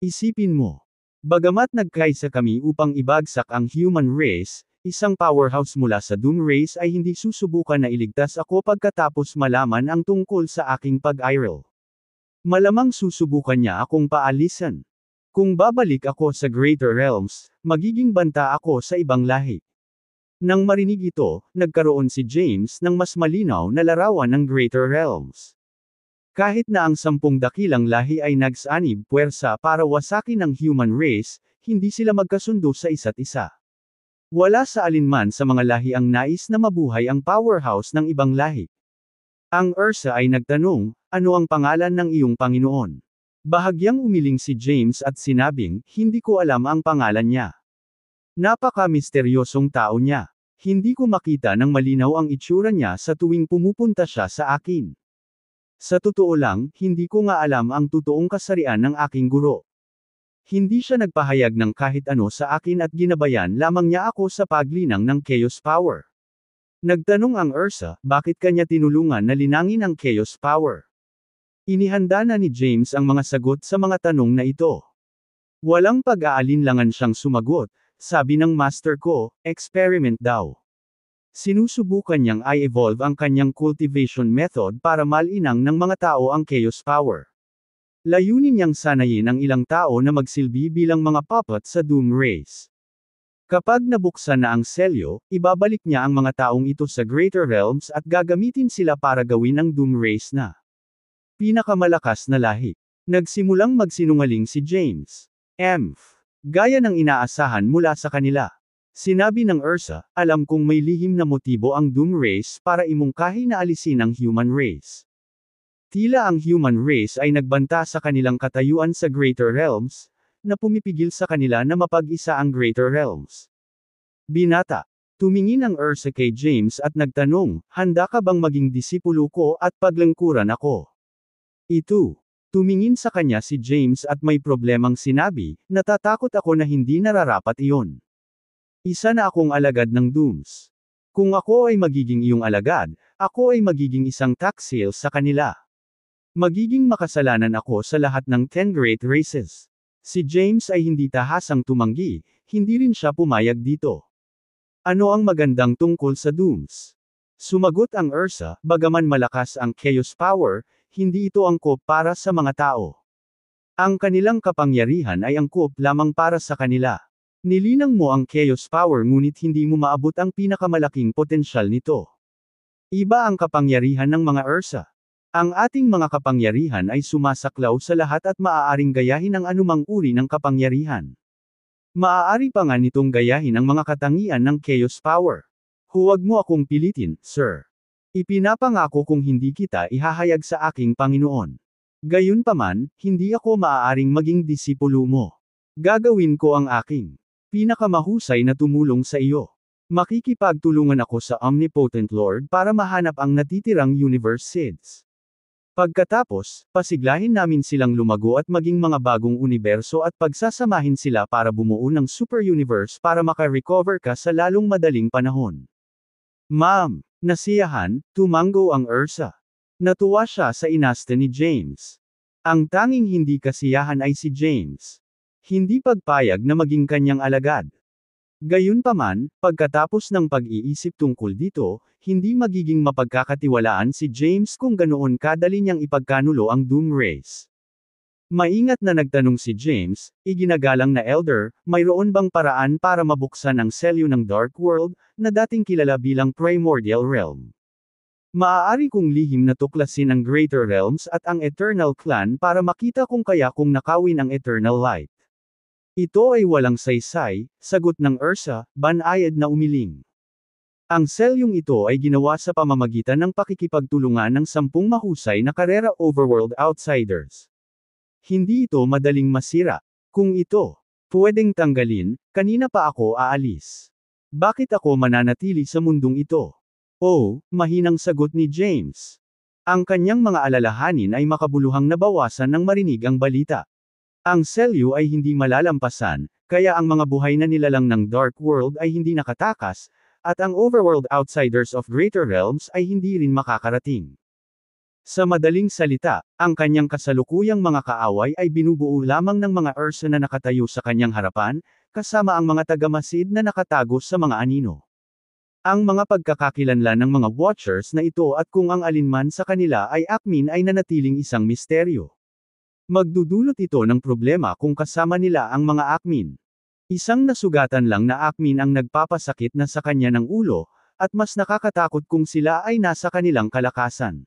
Isipin mo. Bagamat nagkaisa kami upang ibagsak ang human race, isang powerhouse mula sa Doom Race ay hindi susubukan na iligtas ako pagkatapos malaman ang tungkol sa aking pag-iral. Malamang susubukan niya akong paalisan. Kung babalik ako sa Greater Realms, magiging banta ako sa ibang lahi. Nang marinig ito, nagkaroon si James ng mas malinaw na larawan ng Greater Realms. Kahit na ang sampung dakilang lahi ay nagsanib puwersa para wasakin ang human race, hindi sila magkasundo sa isa't isa. Wala sa alinman sa mga lahi ang nais na mabuhay ang powerhouse ng ibang lahi. Ang Ursa ay nagtanong, ano ang pangalan ng iyong Panginoon? Bahagyang umiling si James at sinabing, hindi ko alam ang pangalan niya. Napaka-misteryosong tao niya. Hindi ko makita ng malinaw ang itsura niya sa tuwing pumupunta siya sa akin. Sa totoo lang, hindi ko nga alam ang totoong kasarian ng aking guro. Hindi siya nagpahayag ng kahit ano sa akin at ginabayan lamang niya ako sa paglinang ng Chaos Power. Nagtanong ang Ursa, bakit kanya tinulungan na linangin ang Chaos Power? Inihanda na ni James ang mga sagot sa mga tanong na ito. Walang pag-aalinlangan siyang sumagot, sabi ng master ko, experiment daw. Sinusubukan niyang i-evolve ang kanyang cultivation method para malinang ng mga tao ang chaos power. Layunin niyang sanayin ang ilang tao na magsilbi bilang mga puppet sa Doom Race. Kapag nabuksan na ang selyo, ibabalik niya ang mga taong ito sa Greater Realms at gagamitin sila para gawin ang Doom Race na. Pinakamalakas na lahi. Nagsimulang magsinungaling si James. Emph. Gaya ng inaasahan mula sa kanila. Sinabi ng Ursa, alam kong may lihim na motibo ang Doom Race para imungkahi na alisin ang human race. Tila ang human race ay nagbanta sa kanilang katayuan sa Greater Realms, na pumipigil sa kanila na mapag-isa ang Greater Realms. Binata. Tumingin ang Ursa kay James at nagtanong, handa ka bang maging disipulo ko at paglangkuran ako? Ito. Tumingin sa kanya si James at may problemang sinabi, natatakot ako na hindi nararapat iyon. Isa na akong alagad ng Dooms. Kung ako ay magiging iyong alagad, ako ay magiging isang tax sale sa kanila. Magiging makasalanan ako sa lahat ng 10 great races. Si James ay hindi tahasang tumanggi, hindi rin siya pumayag dito. Ano ang magandang tungkol sa Dooms? Sumagot ang Ursa, bagaman malakas ang Chaos Power, hindi ito angkop para sa mga tao. Ang kanilang kapangyarihan ay angkop lamang para sa kanila. Nilinang mo ang chaos power ngunit hindi mo maabot ang pinakamalaking potensyal nito. Iba ang kapangyarihan ng mga Ursa. Ang ating mga kapangyarihan ay sumasaklaw sa lahat at maaaring gayahin ang anumang uri ng kapangyarihan. Maaari pa nga nitong gayahin ang mga katangian ng chaos power. Huwag mo akong pilitin, sir. Ipinapangako kong hindi kita ihahayag sa aking Panginoon. Gayunpaman, hindi ako maaaring maging disipulo mo. Gagawin ko ang aking pinakamahusay na tumulong sa iyo. Makikipagtulungan ako sa Omnipotent Lord para mahanap ang natitirang universe seeds. Pagkatapos, pasiglahin namin silang lumago at maging mga bagong universo at pagsasamahin sila para bumuo ng super universe para makarecover ka sa lalong madaling panahon. Ma'am, Nasiyahan, tumango ang Ursa. Natuwa siya sa inaste ni James. Ang tanging hindi kasiyahan ay si James. Hindi pagpayag na maging kanyang alagad. Gayunpaman, pagkatapos ng pag-iisip tungkol dito, hindi magiging mapagkakatiwalaan si James kung ganoon kadali niyang ipagkanulo ang Doom Race. Maingat na nagtanong si James, iginagalang na elder, mayroon bang paraan para mabuksan ang selyo ng Dark World, na dating kilala bilang Primordial Realm? Maaari kong lihim na tuklasin ang Greater Realms at ang Eternal Clan para makita kung kaya kung nakawin ang Eternal Light. Ito ay walang saysay, sagot ng Ursa, banayad na umiling. Ang selyong ito ay ginawa sa pamamagitan ng pakikipagtulungan ng sampung mahusay na karera overworld outsiders. Hindi ito madaling masira. Kung ito, pwedeng tanggalin, kanina pa ako aalis. Bakit ako mananatili sa mundong ito? Oh, mahinang sagot ni James. Ang kanyang mga alalahanin ay makabuluhang nabawasan ng marinig ang balita. Ang selyo ay hindi malalampasan, kaya ang mga buhay na nilalang ng Dark World ay hindi nakatakas, at ang overworld outsiders of greater realms ay hindi rin makakarating. Sa madaling salita, ang kanyang kasalukuyang mga kaaway ay binubuo lamang ng mga erso na nakatayo sa kanyang harapan, kasama ang mga tagamasid na nakatago sa mga anino. Ang mga pagkakakilanlan ng mga watchers na ito at kung ang alinman sa kanila ay Akmin ay nanatiling isang misteryo. Magdudulot ito ng problema kung kasama nila ang mga Akmin. Isang nasugatan lang na Akmin ang nagpapasakit na sa kanya ng ulo, at mas nakakatakot kung sila ay nasa kanilang kalakasan.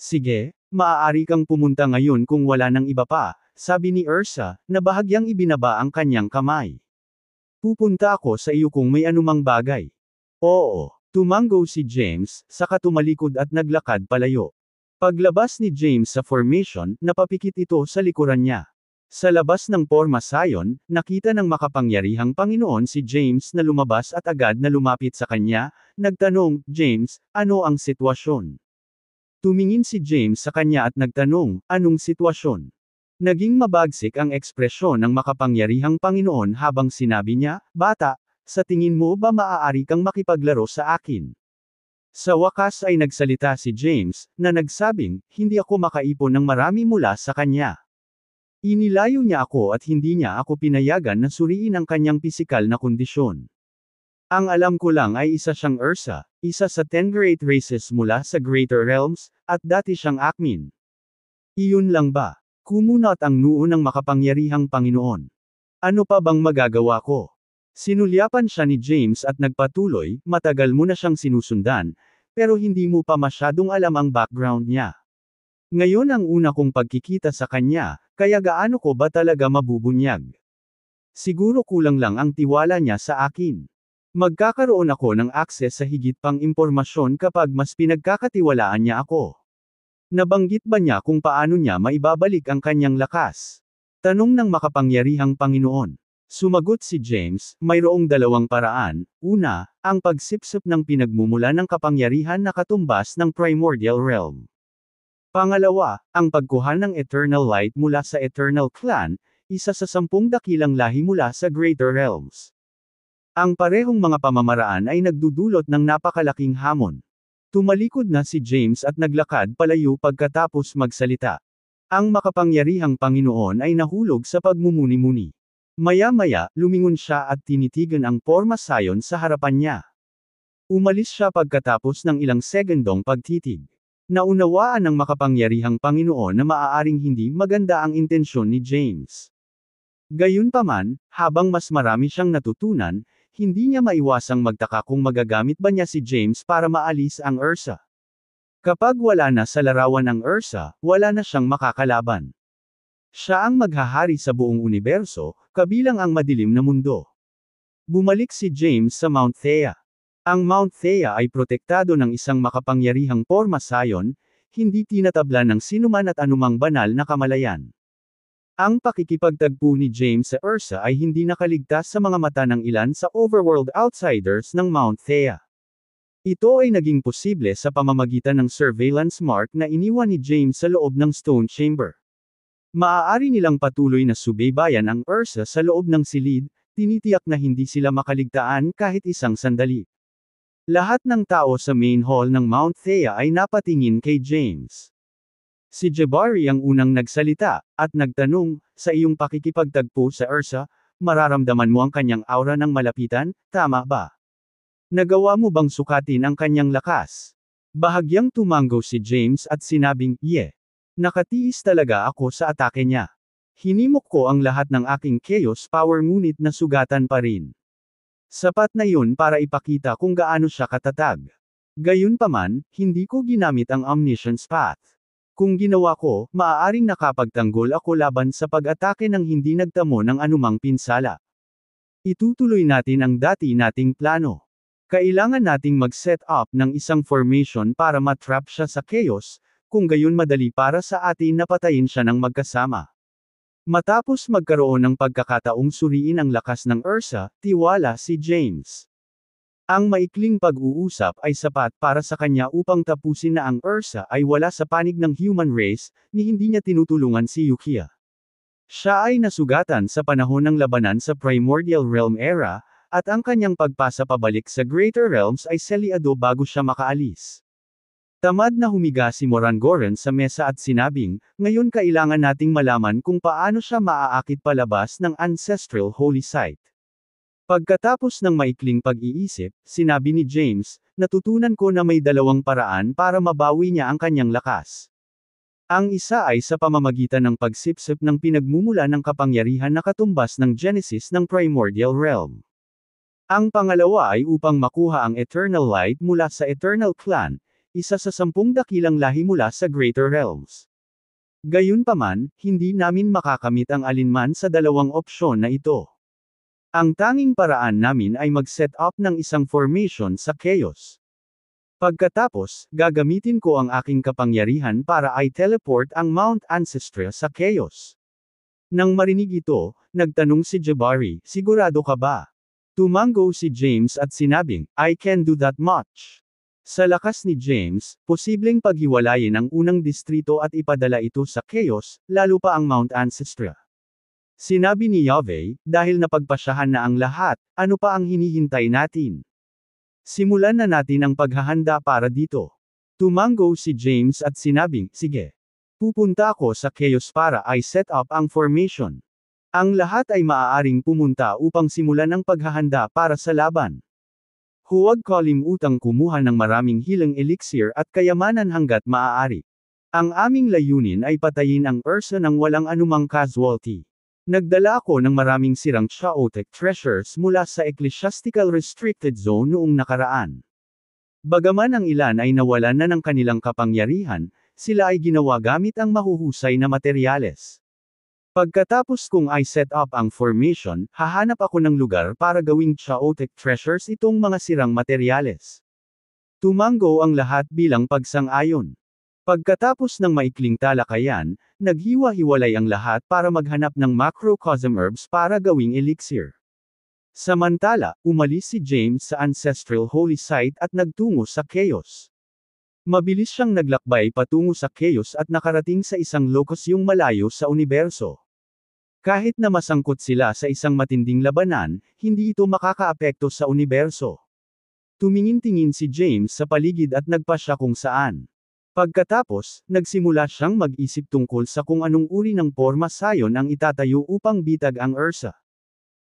Sige, maaari kang pumunta ngayon kung wala ng iba pa, sabi ni Ursa, na bahagyang ibinaba ang kanyang kamay. Pupunta ako sa iyo kung may anumang bagay. Oo, tumango si James, saka tumalikod at naglakad palayo. Paglabas ni James sa formation, napapikit ito sa likuran niya. Sa labas ng pormasayon, nakita ng makapangyarihang Panginoon si James na lumabas at agad na lumapit sa kanya, nagtanong, James, ano ang sitwasyon? Tumingin si James sa kanya at nagtanong, anong sitwasyon? Naging mabagsik ang ekspresyon ng makapangyarihang Panginoon habang sinabi niya, Bata, sa tingin mo ba maaari kang makipaglaro sa akin? Sa wakas ay nagsalita si James, na nagsabing, hindi ako makaipon ng marami mula sa kanya. Inilayo niya ako at hindi niya ako pinayagan na suriin ang kanyang pisikal na kondisyon. Ang alam ko lang ay isa siyang Ursa, isa sa 10 great races mula sa Greater Realms, at dati siyang Akmin. Iyon lang ba? Kumunot ang noo ng makapangyarihang Panginoon. Ano pa bang magagawa ko? Sinulyapan siya ni James at nagpatuloy, matagal mo na siyang sinusundan, pero hindi mo pa masyadong alam ang background niya. Ngayon ang una kong pagkikita sa kanya, kaya gaano ko ba talaga mabubunyag? Siguro kulang lang ang tiwala niya sa akin. Magkakaroon ako ng akses sa higit pang impormasyon kapag mas pinagkakatiwalaan niya ako. Nabanggit ba niya kung paano niya maibabalik ang kanyang lakas? Tanong ng makapangyarihang Panginoon. Sumagot si James, mayroong dalawang paraan. Una, ang pagsipsip ng pinagmumula ng kapangyarihan na katumbas ng primordial realm. Pangalawa, ang pagkuha ng eternal light mula sa eternal clan, isa sa sampung dakilang lahi mula sa greater realms. Ang parehong mga pamamaraan ay nagdudulot ng napakalaking hamon. Tumalikod na si James at naglakad palayo pagkatapos magsalita. Ang makapangyarihang Panginoon ay nahulog sa pagmumuni-muni. Maya-maya, lumingon siya at tinitigan ang porma sayon sa harapan niya. Umalis siya pagkatapos ng ilang segundong pagtitig. Naunawaan ng makapangyarihang Panginoon na maaaring hindi maganda ang intensyon ni James. Gayunpaman, habang mas marami siyang natutunan, hindi niya maiwasang magtaka kung magagamit ba niya si James para maalis ang Ursa. Kapag wala na sa larawan ang Ursa, wala na siyang makakalaban. Siya ang maghahari sa buong universo, kabilang ang madilim na mundo. Bumalik si James sa Mount Thea. Ang Mount Thea ay protektado ng isang makapangyarihang porma sayon, hindi tinatabla ng sinuman at anumang banal na kamalayan. Ang pakikipagtagpo ni James sa Ursa ay hindi nakaligtas sa mga mata ng ilan sa overworld outsiders ng Mount Thea. Ito ay naging posible sa pamamagitan ng surveillance mark na iniwan ni James sa loob ng stone chamber. Maaari nilang patuloy na subaybayan ang Ursa sa loob ng silid, tinitiyak na hindi sila makaligtaan kahit isang sandali. Lahat ng tao sa main hall ng Mount Thea ay napatingin kay James. Si Jabari ang unang nagsalita, at nagtanong, sa iyong pakikipagtagpo sa Ursa, mararamdaman mo ang kanyang aura ng malapitan, tama ba? Nagawa mo bang sukatin ang kanyang lakas? Bahagyang tumango si James at sinabing, ye. Yeah. Nakatiis talaga ako sa atake niya. Hinimok ko ang lahat ng aking chaos power ngunit nasugatan pa rin. Sapat na yun para ipakita kung gaano siya katatag. Gayunpaman, hindi ko ginamit ang omniscience path. Kung ginawa ko, maaaring nakapagtanggol ako laban sa pag-atake ng hindi nagtamo ng anumang pinsala. Itutuloy natin ang dati nating plano. Kailangan nating mag-set up ng isang formation para matrap siya sa chaos, kung gayon madali para sa atin na patayin siya ng magkasama. Matapos magkaroon ng pagkakataong suriin ang lakas ng Ursa, tiwala si James. Ang maikling pag-uusap ay sapat para sa kanya upang tapusin na ang Ursa ay wala sa panig ng human race, ni hindi niya tinutulungan si Yukia. Siya ay nasugatan sa panahon ng labanan sa Primordial Realm era, at ang kanyang pagpasa pabalik sa Greater Realms ay seliado bago siya makaalis. Tamad na humiga si Morangoren sa mesa at sinabing, ngayon kailangan nating malaman kung paano siya maaakit palabas ng Ancestral Holy Site. Pagkatapos ng maikling pag-iisip, sinabi ni James, natutunan ko na may dalawang paraan para mabawi niya ang kanyang lakas. Ang isa ay sa pamamagitan ng pagsipsip ng pinagmumula ng kapangyarihan na katumbas ng Genesis ng Primordial Realm. Ang pangalawa ay upang makuha ang Eternal Light mula sa Eternal Clan, isa sa sampung dakilang lahi mula sa Greater Realms. Gayunpaman, hindi namin makakamit ang alinman sa dalawang opsyon na ito. Ang tanging paraan namin ay mag-set up ng isang formation sa chaos. Pagkatapos, gagamitin ko ang aking kapangyarihan para ay teleport ang Mount Ancestral sa chaos. Nang marinig ito, nagtanong si Jabari, sigurado ka ba? Tumango si James at sinabing, I can do that much. Sa lakas ni James, posibleng paghiwalayin ang unang distrito at ipadala ito sa chaos, lalo pa ang Mount Ancestral. Sinabi ni Yahweh, dahil napagpasyahan na ang lahat, ano pa ang hinihintay natin? Simulan na natin ang paghahanda para dito. Tumango si James at sinabing, sige. Pupunta ako sa Chaos para I set up ang formation. Ang lahat ay maaaring pumunta upang simulan ang paghahanda para sa laban. Huwag kalimutang kumuha ng maraming hilang elixir at kayamanan hanggat maaari. Ang aming layunin ay patayin ang person ng walang anumang casualty. Nagdala ako ng maraming sirang Chaotic treasures mula sa Ecclesiastical Restricted Zone noong nakaraan. Bagaman ang ilan ay nawalan na ng kanilang kapangyarihan, sila ay ginawa gamit ang mahuhusay na materyales. Pagkatapos kong I set up ang formation, hahanap ako ng lugar para gawing Chaotic treasures itong mga sirang materyales. Tumango ang lahat bilang pagsang-ayon. Pagkatapos ng maikling talakayan, Naghiwa-hiwalay ang lahat para maghanap ng macrocosm herbs para gawing elixir. Samantala, umalis si James sa ancestral holy site at nagtungo sa Chaos. Mabilis siyang naglakbay patungo sa Chaos at nakarating sa isang locus yung malayo sa universo. Kahit na masangkot sila sa isang matinding labanan, hindi ito makakaapekto sa universo. Tumingin-tingin si James sa paligid at nagpa siya kung saan. Pagkatapos, nagsimula siyang mag-isip tungkol sa kung anong uri ng forma sayon ang itatayo upang bitag ang Ursa.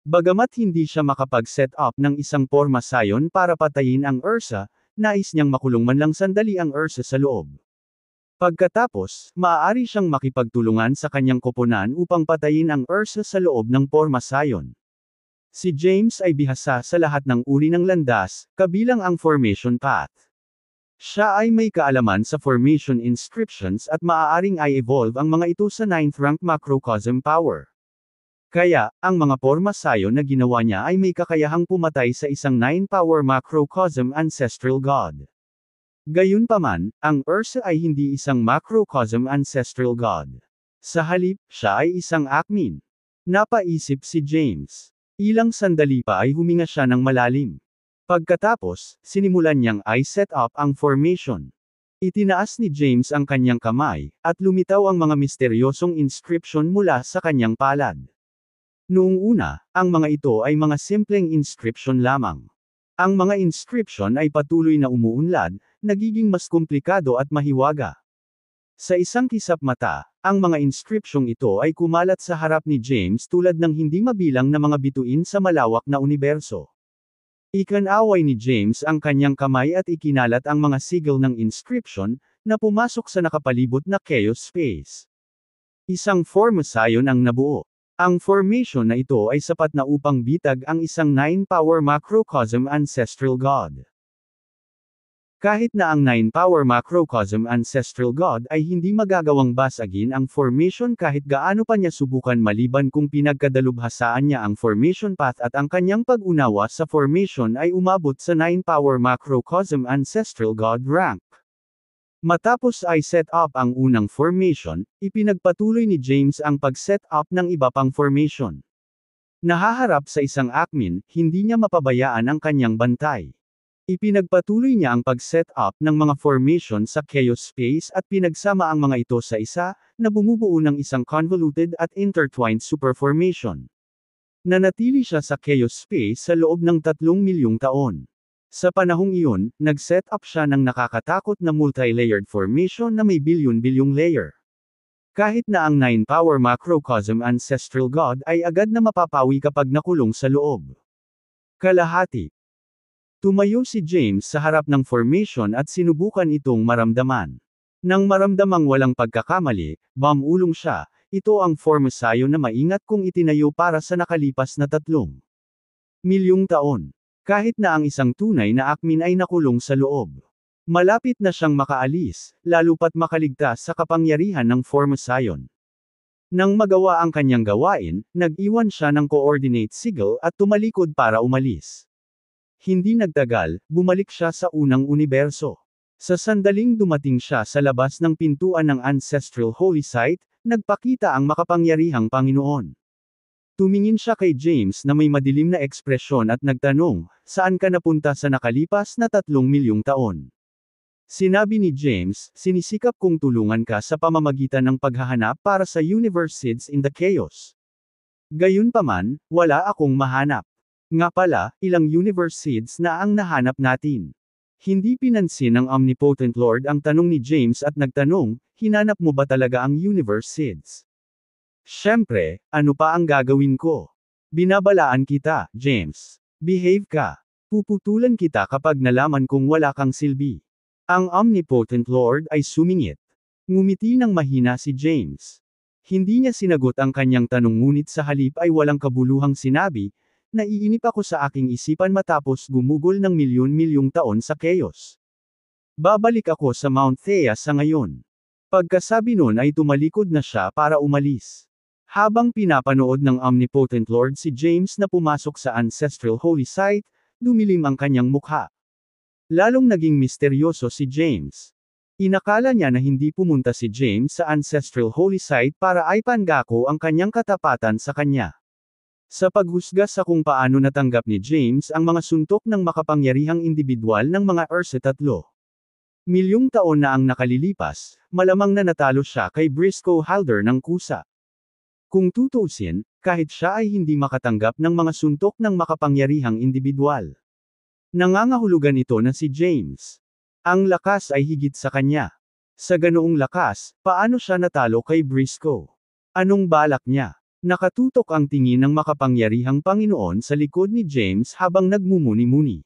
Bagamat hindi siya makapag-set up ng isang forma sayon para patayin ang Ursa, nais niyang makulong man lang sandali ang Ursa sa loob. Pagkatapos, maaari siyang makipagtulungan sa kanyang koponan upang patayin ang Ursa sa loob ng Porma Sayon. Si James ay bihasa sa lahat ng uri ng landas, kabilang ang formation path. Siya ay may kaalaman sa formation inscriptions at maaaring ay evolve ang mga ito sa 9th rank macrocosm power. Kaya, ang mga forma sayo na ginawa niya ay may kakayahang pumatay sa isang 9-power macrocosm ancestral god. Gayunpaman, ang Ursa ay hindi isang macrocosm ancestral god. Sa halip, siya ay isang akmin. Napaisip si James. Ilang sandali pa ay huminga siya ng malalim. Pagkatapos, sinimulan niyang i-set up ang formation. Itinaas ni James ang kanyang kamay, at lumitaw ang mga misteryosong inscription mula sa kanyang palad. Noong una, ang mga ito ay mga simpleng inscription lamang. Ang mga inscription ay patuloy na umuunlad, nagiging mas komplikado at mahiwaga. Sa isang kisap mata, ang mga inscription ito ay kumalat sa harap ni James tulad ng hindi mabilang na mga bituin sa malawak na universo. Ikanaway ni James ang kanyang kamay at ikinalat ang mga sigil ng inscription, na pumasok sa nakapalibot na chaos space. Isang formasayon ang nabuo. Ang formation na ito ay sapat na upang bitag ang isang nine-power macrocosm ancestral god. Kahit na ang Nine Power Macrocosm Ancestral God ay hindi magagawang basagin ang formation kahit gaano pa niya subukan maliban kung pinagkadalubhasaan niya ang formation path at ang kanyang pag-unawa sa formation ay umabot sa Nine Power Macrocosm Ancestral God rank. Matapos ay set up ang unang formation, ipinagpatuloy ni James ang pag-set up ng iba pang formation. Nahaharap sa isang akmin, hindi niya mapabayaan ang kanyang bantay. Ipinagpatuloy niya ang pag-set up ng mga formation sa chaos space at pinagsama ang mga ito sa isa, na bumubuo ng isang convoluted at intertwined superformation. Nanatili siya sa chaos space sa loob ng tatlong milyong taon. Sa panahong iyon, nag-set up siya ng nakakatakot na multi-layered formation na may bilyon-bilyong layer. Kahit na ang nine-power macrocosm ancestral god ay agad na mapapawi kapag nakulong sa loob. Kalahati, Tumayo si James sa harap ng formation at sinubukan itong maramdaman. Nang maramdamang walang pagkakamali, bamulong siya, ito ang formasayo na maingat kong itinayo para sa nakalipas na tatlong milyong taon. Kahit na ang isang tunay na akmin ay nakulong sa loob. Malapit na siyang makaalis, lalo pat makaligtas sa kapangyarihan ng formasayon. Nang magawa ang kanyang gawain, nag-iwan siya ng coordinate sigil at tumalikod para umalis. Hindi nagtagal, bumalik siya sa unang universo. Sa sandaling dumating siya sa labas ng pintuan ng Ancestral Holy Site, nagpakita ang makapangyarihang Panginoon. Tumingin siya kay James na may madilim na ekspresyon at nagtanong, saan ka napunta sa nakalipas na tatlong milyong taon? Sinabi ni James, sinisikap kong tulungan ka sa pamamagitan ng paghahanap para sa Universe Seeds in the Chaos. Gayunpaman, wala akong mahanap. Nga pala, ilang universe seeds na ang nahanap natin. Hindi pinansin ng Omnipotent Lord ang tanong ni James at nagtanong, hinanap mo ba talaga ang universe seeds? Siyempre, ano pa ang gagawin ko? Binabalaan kita, James. Behave ka. Puputulan kita kapag nalaman kong wala kang silbi. Ang Omnipotent Lord ay sumingit. Ngumiti ng mahina si James. Hindi niya sinagot ang kanyang tanong ngunit sa halip ay walang kabuluhang sinabi, Naiinip ako sa aking isipan matapos gumugol ng milyon-milyong taon sa chaos. Babalik ako sa Mount Thea sa ngayon. Pagkasabi noon ay tumalikod na siya para umalis. Habang pinapanood ng Omnipotent Lord si James na pumasok sa Ancestral Holy Site, dumilim ang kanyang mukha. Lalong naging misteryoso si James. Inakala niya na hindi pumunta si James sa Ancestral Holy Site para ay panggako ang kanyang katapatan sa kanya. Sa paghusga sa kung paano natanggap ni James ang mga suntok ng makapangyarihang individual ng mga Ursa tatlo. Milyong taon na ang nakalilipas, malamang na natalo siya kay Briscoe Halder ng kusa. Kung tutusin, kahit siya ay hindi makatanggap ng mga suntok ng makapangyarihang individual. Nangangahulugan ito na si James. Ang lakas ay higit sa kanya. Sa ganoong lakas, paano siya natalo kay Briscoe? Anong balak niya? Nakatutok ang tingin ng makapangyarihang Panginoon sa likod ni James habang nagmumuni-muni.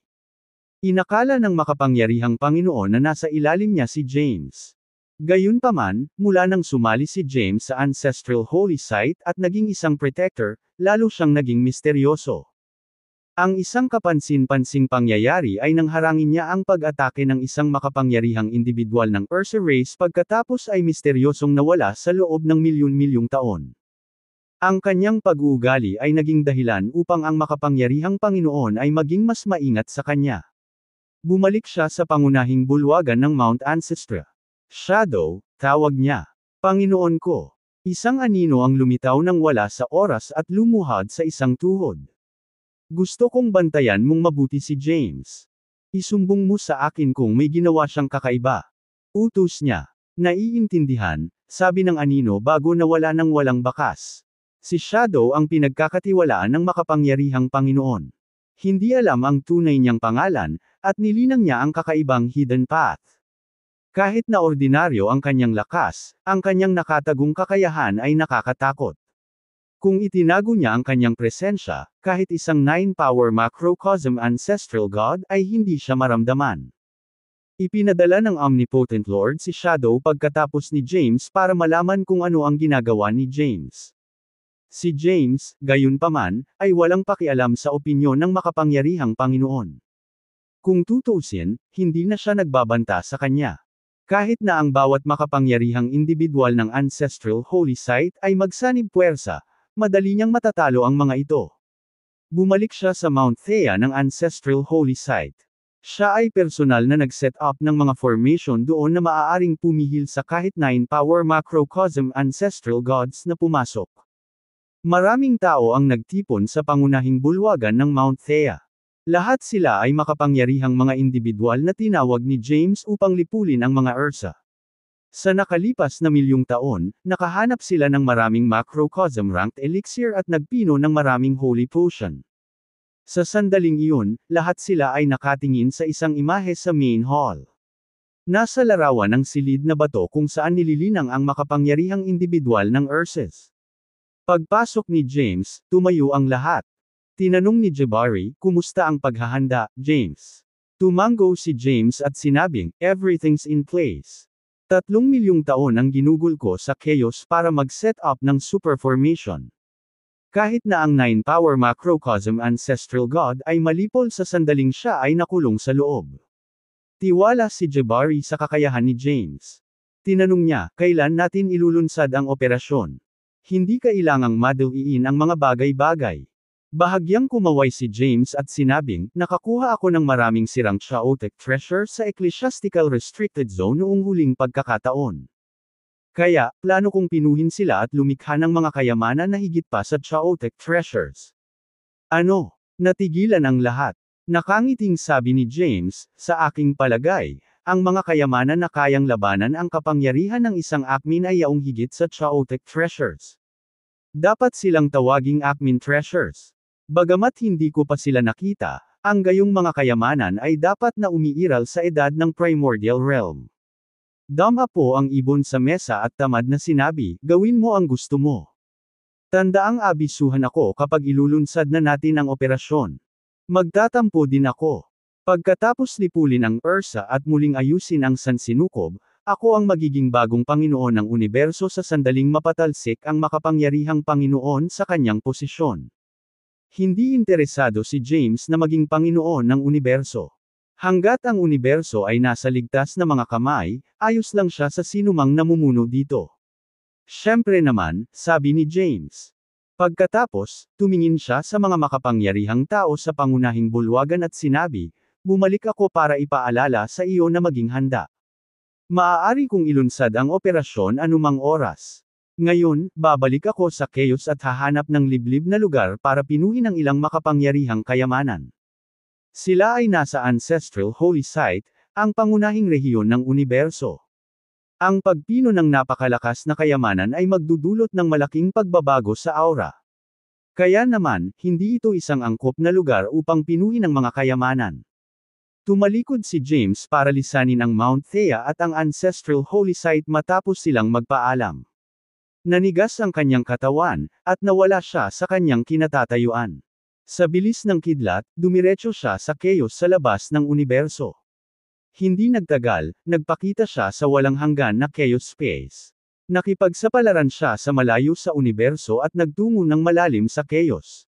Inakala ng makapangyarihang Panginoon na nasa ilalim niya si James. Gayunpaman, mula nang sumali si James sa ancestral holy site at naging isang protector, lalo siyang naging misteryoso. Ang isang kapansin-pansing pangyayari ay nangharangin niya ang pag-atake ng isang makapangyarihang individual ng Ursa race pagkatapos ay misteryosong nawala sa loob ng milyon-milyong taon. Ang kanyang pag-uugali ay naging dahilan upang ang makapangyarihang Panginoon ay maging mas maingat sa kanya. Bumalik siya sa pangunahing bulwagan ng Mount Ancestra. Shadow, tawag niya. Panginoon ko. Isang anino ang lumitaw ng wala sa oras at lumuhad sa isang tuhod. Gusto kong bantayan mong mabuti si James. Isumbong mo sa akin kung may ginawa siyang kakaiba. Utos niya. Naiintindihan, sabi ng anino bago nawala ng walang bakas. Si Shadow ang pinagkakatiwalaan ng makapangyarihang Panginoon. Hindi alam ang tunay niyang pangalan, at nilinang niya ang kakaibang hidden path. Kahit na ordinaryo ang kanyang lakas, ang kanyang nakatagong kakayahan ay nakakatakot. Kung itinago niya ang kanyang presensya, kahit isang nine-power macrocosm ancestral god ay hindi siya maramdaman. Ipinadala ng Omnipotent Lord si Shadow pagkatapos ni James para malaman kung ano ang ginagawa ni James. Si James, gayunpaman, ay walang pakialam sa opinyon ng makapangyarihang Panginoon. Kung tutuusin, hindi na siya nagbabanta sa kanya. Kahit na ang bawat makapangyarihang individual ng Ancestral Holy Site ay magsanib puwersa, madali niyang matatalo ang mga ito. Bumalik siya sa Mount Thea ng Ancestral Holy Site. Siya ay personal na nag-set up ng mga formation doon na maaaring pumihil sa kahit na power macrocosm ancestral gods na pumasok. Maraming tao ang nagtipon sa pangunahing bulwagan ng Mount Thea. Lahat sila ay makapangyarihang mga individual na tinawag ni James upang lipulin ang mga Ursa. Sa nakalipas na milyong taon, nakahanap sila ng maraming macrocosm ranked elixir at nagpino ng maraming holy potion. Sa sandaling iyon, lahat sila ay nakatingin sa isang imahe sa main hall. Nasa larawan ng silid na bato kung saan nililinang ang makapangyarihang individual ng Ursus. Pagpasok ni James, tumayo ang lahat. Tinanong ni Jabari, kumusta ang paghahanda, James? Tumango si James at sinabing, everything's in place. Tatlong milyong taon ang ginugol ko sa chaos para mag-set up ng super formation. Kahit na ang Nine Power Macrocosm Ancestral God ay malipol sa sandaling siya ay nakulong sa loob. Tiwala si Jabari sa kakayahan ni James. Tinanong niya, kailan natin ilulunsad ang operasyon? Hindi kailangang maduiin ang mga bagay-bagay. Bahagyang kumaway si James at sinabing, nakakuha ako ng maraming sirang chaotic treasure sa Ecclesiastical Restricted Zone noong huling pagkakataon. Kaya, plano kong pinuhin sila at lumikha ng mga kayamanan na higit pa sa chaotic treasures. Ano? Natigilan ang lahat. Nakangiting sabi ni James, sa aking palagay, ang mga kayamanan na kayang labanan ang kapangyarihan ng isang Akmin ay yaong higit sa Chaotic Treasures. Dapat silang tawaging Akmin Treasures. Bagamat hindi ko pa sila nakita, ang gayong mga kayamanan ay dapat na umiiral sa edad ng Primordial Realm. Dama po ang ibon sa mesa at tamad na sinabi, gawin mo ang gusto mo. ang abisuhan ako kapag ilulunsad na natin ang operasyon. Magtatampo din ako. Pagkatapos lipulin ang Ursa at muling ayusin ang Sansinukob, ako ang magiging bagong Panginoon ng Universo sa sandaling mapatalsik ang makapangyarihang Panginoon sa kanyang posisyon. Hindi interesado si James na maging Panginoon ng Universo. Hanggat ang Universo ay nasa ligtas na mga kamay, ayos lang siya sa sinumang namumuno dito. Siyempre naman, sabi ni James. Pagkatapos, tumingin siya sa mga makapangyarihang tao sa pangunahing bulwagan at sinabi, Bumalik ako para ipaalala sa iyo na maging handa. Maaari kong ilunsad ang operasyon anumang oras. Ngayon, babalik ako sa chaos at hahanap ng liblib na lugar para pinuhin ang ilang makapangyarihang kayamanan. Sila ay nasa ancestral holy site, ang pangunahing rehiyon ng universo. Ang pagpino ng napakalakas na kayamanan ay magdudulot ng malaking pagbabago sa aura. Kaya naman, hindi ito isang angkop na lugar upang pinuhin ang mga kayamanan. Tumalikod si James para lisanin ang Mount Thea at ang ancestral holy site matapos silang magpaalam. Nanigas ang kanyang katawan, at nawala siya sa kanyang kinatatayuan. Sa bilis ng kidlat, dumiretso siya sa chaos sa labas ng universo. Hindi nagtagal, nagpakita siya sa walang hanggan na chaos space. Nakipagsapalaran siya sa malayo sa universo at nagtungo ng malalim sa chaos.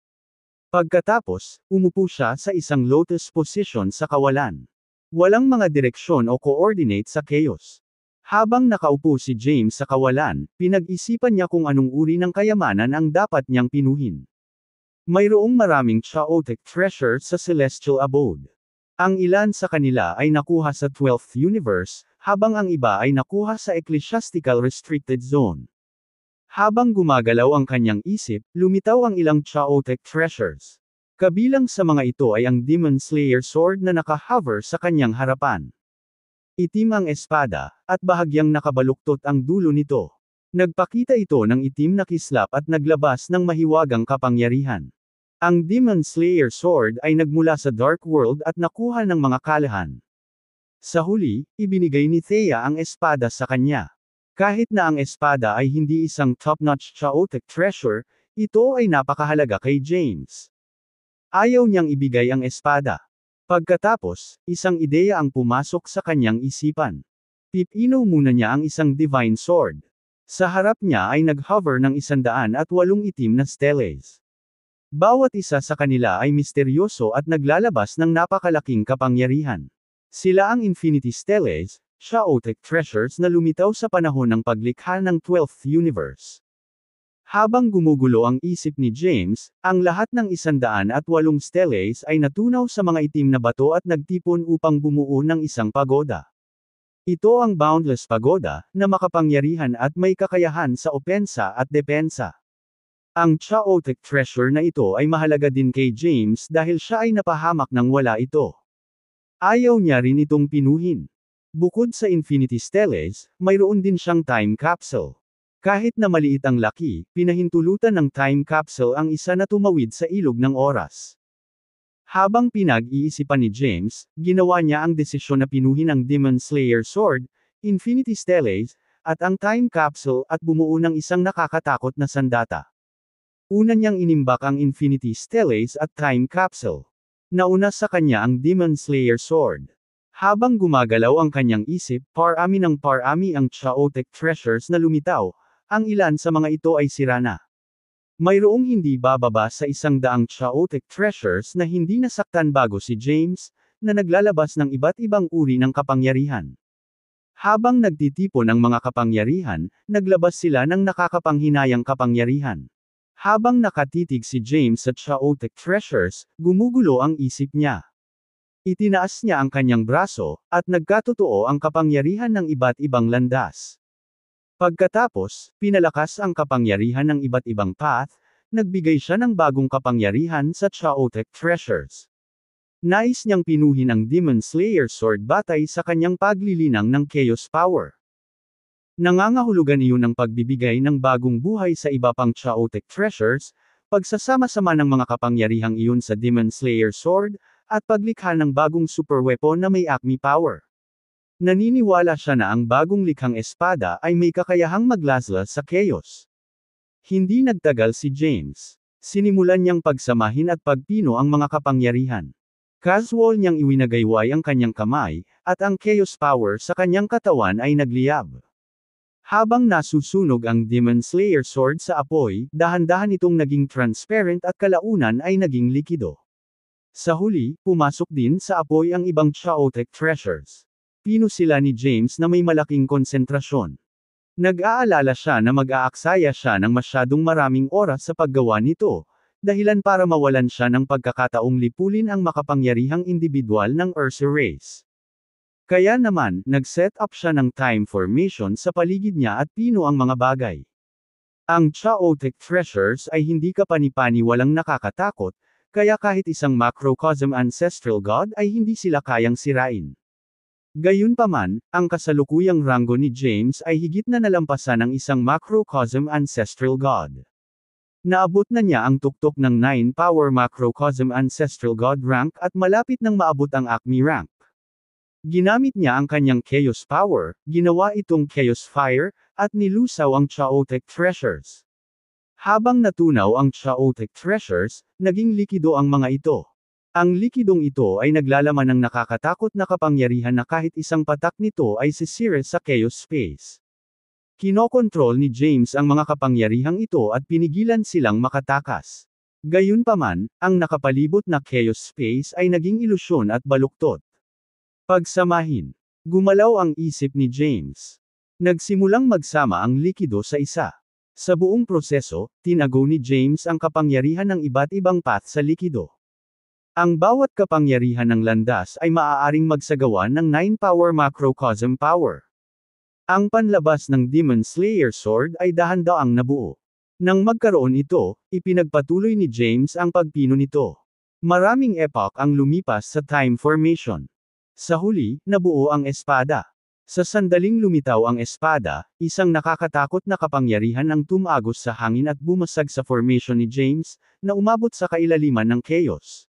Pagkatapos, umupo siya sa isang lotus position sa kawalan. Walang mga direksyon o coordinate sa chaos. Habang nakaupo si James sa kawalan, pinag-isipan niya kung anong uri ng kayamanan ang dapat niyang pinuhin. Mayroong maraming chaotic treasure sa celestial abode. Ang ilan sa kanila ay nakuha sa 12th universe, habang ang iba ay nakuha sa ecclesiastical restricted zone. Habang gumagalaw ang kanyang isip, lumitaw ang ilang chaotic treasures. Kabilang sa mga ito ay ang Demon Slayer Sword na naka-hover sa kanyang harapan. Itim ang espada, at bahagyang nakabaluktot ang dulo nito. Nagpakita ito ng itim na kislap at naglabas ng mahiwagang kapangyarihan. Ang Demon Slayer Sword ay nagmula sa Dark World at nakuha ng mga kalahan. Sa huli, ibinigay ni Thea ang espada sa kanya. Kahit na ang espada ay hindi isang top-notch chaotic treasure, ito ay napakahalaga kay James. Ayaw niyang ibigay ang espada. Pagkatapos, isang ideya ang pumasok sa kanyang isipan. Pipino muna niya ang isang divine sword. Sa harap niya ay nag-hover ng isandaan at walong itim na steles. Bawat isa sa kanila ay misteryoso at naglalabas ng napakalaking kapangyarihan. Sila ang Infinity Steles, chaotic Treasures na lumitaw sa panahon ng paglikha ng 12th Universe. Habang gumugulo ang isip ni James, ang lahat ng isandaan at walong steles ay natunaw sa mga itim na bato at nagtipon upang bumuo ng isang pagoda. Ito ang Boundless Pagoda, na makapangyarihan at may kakayahan sa opensa at depensa. Ang Chaotic Treasure na ito ay mahalaga din kay James dahil siya ay napahamak ng wala ito. Ayaw niya rin itong pinuhin. Bukod sa Infinity Stellas, mayroon din siyang time capsule. Kahit na maliit ang laki, pinahintulutan ng time capsule ang isa na tumawid sa ilog ng oras. Habang pinag-iisipan ni James, ginawa niya ang desisyon na pinuhin ang Demon Slayer Sword, Infinity Stellas, at ang time capsule at bumuo ng isang nakakatakot na sandata. Una niyang inimbak ang Infinity Stellas at time capsule. Nauna sa kanya ang Demon Slayer Sword. Habang gumagalaw ang kanyang isip, parami ng parami ang chaotic treasures na lumitaw, ang ilan sa mga ito ay sira na. Mayroong hindi bababa sa isang daang chaotic treasures na hindi nasaktan bago si James, na naglalabas ng iba't ibang uri ng kapangyarihan. Habang nagtitipon ng mga kapangyarihan, naglabas sila ng nakakapanghinayang kapangyarihan. Habang nakatitig si James sa chaotic treasures, gumugulo ang isip niya. Itinaas niya ang kanyang braso, at nagkatotoo ang kapangyarihan ng iba't ibang landas. Pagkatapos, pinalakas ang kapangyarihan ng iba't ibang path, nagbigay siya ng bagong kapangyarihan sa Chaotic Treasures. Nais niyang pinuhin ang Demon Slayer Sword batay sa kanyang paglilinang ng Chaos Power. Nangangahulugan iyon ng pagbibigay ng bagong buhay sa iba pang Chaotic Treasures, pagsasama-sama ng mga kapangyarihang iyon sa Demon Slayer Sword, at paglikha ng bagong superweapon na may Acme power. Naniniwala siya na ang bagong likhang espada ay may kakayahang maglasla sa chaos. Hindi nagtagal si James. Sinimulan niyang pagsamahin at pagpino ang mga kapangyarihan. Casual niyang iwinagayway ang kanyang kamay, at ang chaos power sa kanyang katawan ay nagliyab. Habang nasusunog ang Demon Slayer Sword sa apoy, dahan-dahan itong naging transparent at kalaunan ay naging likido. Sa huli, pumasok din sa apoy ang ibang Chaotech treasures. Pino sila ni James na may malaking konsentrasyon. Nag-aalala siya na mag-aaksaya siya ng masyadong maraming oras sa paggawa nito, dahilan para mawalan siya ng pagkakataong lipulin ang makapangyarihang individual ng Ursa race. Kaya naman, nag-set up siya ng time formation sa paligid niya at pino ang mga bagay. Ang Chaotic Treasures ay hindi kapanipani walang nakakatakot, kaya kahit isang macrocosm ancestral god ay hindi sila kayang sirain. Gayunpaman, ang kasalukuyang ranggo ni James ay higit na nalampasan ng isang macrocosm ancestral god. Naabot na niya ang tuktok ng 9 Power Macrocosm Ancestral God rank at malapit nang maabot ang Acme rank. Ginamit niya ang kanyang Chaos Power, ginawa itong Chaos Fire, at nilusaw ang Chaotic Treasures. Habang natunaw ang Chaotic Treasures, naging likido ang mga ito. Ang likidong ito ay naglalaman ng nakakatakot na kapangyarihan na kahit isang patak nito ay sisira sa Chaos Space. Kinokontrol ni James ang mga kapangyarihang ito at pinigilan silang makatakas. Gayunpaman, ang nakapalibot na Chaos Space ay naging ilusyon at baluktot. Pagsamahin. Gumalaw ang isip ni James. Nagsimulang magsama ang likido sa isa. Sa buong proseso, tinago ni James ang kapangyarihan ng iba't ibang path sa likido. Ang bawat kapangyarihan ng landas ay maaaring magsagawa ng 9-power macrocosm power. Ang panlabas ng Demon Slayer Sword ay dahan-daang nabuo. Nang magkaroon ito, ipinagpatuloy ni James ang pagpino nito. Maraming epoch ang lumipas sa time formation. Sa huli, nabuo ang espada. Sa sandaling lumitaw ang espada, isang nakakatakot na kapangyarihan ang tumagos sa hangin at bumasag sa formation ni James, na umabot sa kailaliman ng chaos.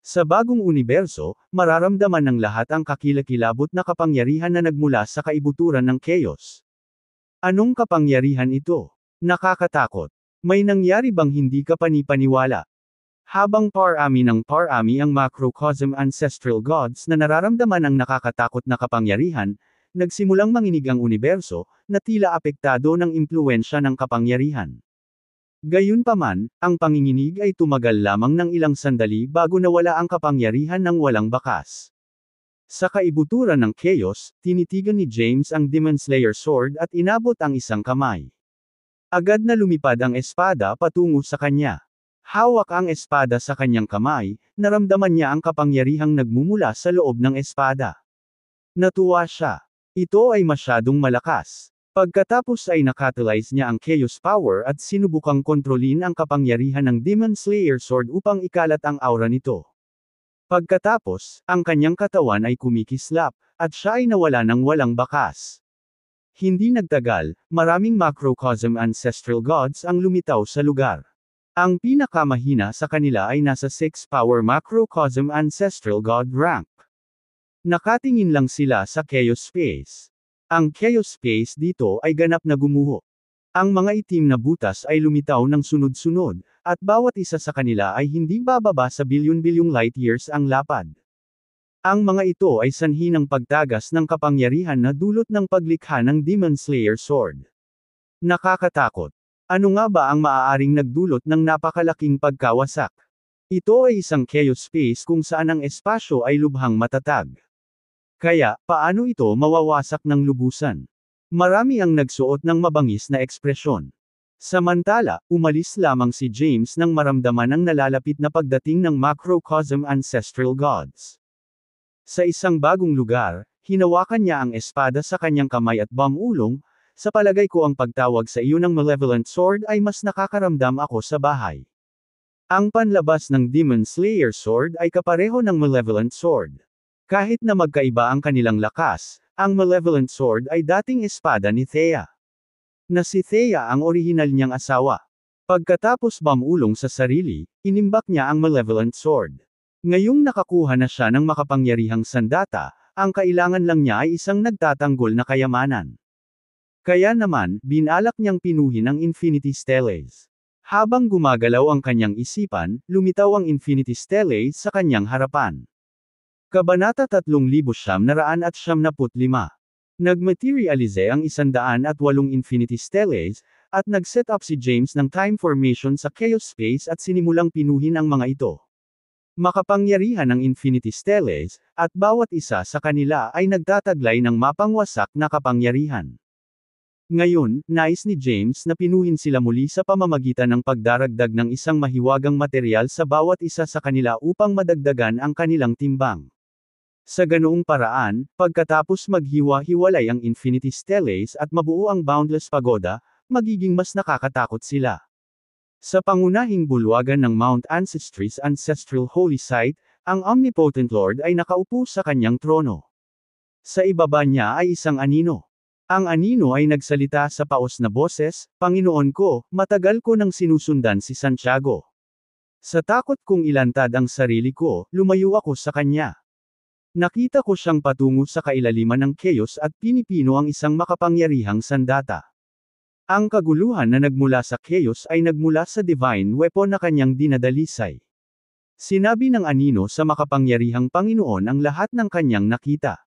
Sa bagong universo, mararamdaman ng lahat ang kakilakilabot na kapangyarihan na nagmula sa kaibuturan ng chaos. Anong kapangyarihan ito? Nakakatakot. May nangyari bang hindi ka panipaniwala? Habang parami ng parami ang macrocosm ancestral gods na nararamdaman ang nakakatakot na kapangyarihan, nagsimulang manginig ang universo, na tila apektado ng impluensya ng kapangyarihan. Gayunpaman, ang panginginig ay tumagal lamang ng ilang sandali bago nawala ang kapangyarihan ng walang bakas. Sa kaibuturan ng chaos, tinitigan ni James ang Demon Slayer Sword at inabot ang isang kamay. Agad na lumipad ang espada patungo sa kanya. Hawak ang espada sa kanyang kamay, naramdaman niya ang kapangyarihang nagmumula sa loob ng espada. Natuwa siya. Ito ay masyadong malakas. Pagkatapos ay nakatalize niya ang Chaos Power at sinubukang kontrolin ang kapangyarihan ng Demon Slayer Sword upang ikalat ang aura nito. Pagkatapos, ang kanyang katawan ay kumikislap, at siya ay nawala ng walang bakas. Hindi nagtagal, maraming macrocosm ancestral gods ang lumitaw sa lugar. Ang pinakamahina sa kanila ay nasa 6 power macrocosm ancestral god rank. Nakatingin lang sila sa chaos space. Ang chaos space dito ay ganap na gumuho. Ang mga itim na butas ay lumitaw ng sunod-sunod, at bawat isa sa kanila ay hindi bababa sa bilyon-bilyong light years ang lapad. Ang mga ito ay sanhi ng pagtagas ng kapangyarihan na dulot ng paglikha ng Demon Slayer Sword. Nakakatakot. Ano nga ba ang maaaring nagdulot ng napakalaking pagkawasak? Ito ay isang chaos space kung saan ang espasyo ay lubhang matatag. Kaya, paano ito mawawasak ng lubusan? Marami ang nagsuot ng mabangis na ekspresyon. Samantala, umalis lamang si James nang maramdaman ang nalalapit na pagdating ng macrocosm ancestral gods. Sa isang bagong lugar, hinawakan niya ang espada sa kanyang kamay at bamulong, sa palagay ko ang pagtawag sa iyo ng malevolent sword ay mas nakakaramdam ako sa bahay. Ang panlabas ng Demon Slayer Sword ay kapareho ng Malevolent Sword. Kahit na magkaiba ang kanilang lakas, ang Malevolent Sword ay dating espada ni Thea. Na si Thea ang orihinal niyang asawa. Pagkatapos bamulong sa sarili, inimbak niya ang Malevolent Sword. Ngayong nakakuha na siya ng makapangyarihang sandata, ang kailangan lang niya ay isang nagtatanggol na kayamanan. Kaya naman, binalak niyang pinuhin ang Infinity Steles. Habang gumagalaw ang kanyang isipan, lumitaw ang Infinity Stele sa kanyang harapan. Kabanata 3975. Nagmaterialize ang 108 infinity steles, at nag-set up si James ng time formation sa chaos space at sinimulang pinuhin ang mga ito. Makapangyarihan ng infinity steles, at bawat isa sa kanila ay nagtataglay ng mapangwasak na kapangyarihan. Ngayon, nais ni James na pinuhin sila muli sa pamamagitan ng pagdaragdag ng isang mahiwagang material sa bawat isa sa kanila upang madagdagan ang kanilang timbang. Sa ganoong paraan, pagkatapos maghiwa-hiwalay ang Infinity Steles at mabuo ang Boundless Pagoda, magiging mas nakakatakot sila. Sa pangunahing bulwagan ng Mount Ancestry's Ancestral Holy Site, ang Omnipotent Lord ay nakaupo sa kanyang trono. Sa ibaba niya ay isang anino. Ang anino ay nagsalita sa paos na boses, Panginoon ko, matagal ko nang sinusundan si Santiago. Sa takot kong ilantad ang sarili ko, lumayo ako sa kanya. Nakita ko siyang patungo sa kailaliman ng chaos at pinipino ang isang makapangyarihang sandata. Ang kaguluhan na nagmula sa chaos ay nagmula sa divine weapon na kanyang dinadalisay. Sinabi ng anino sa makapangyarihang Panginoon ang lahat ng kanyang nakita.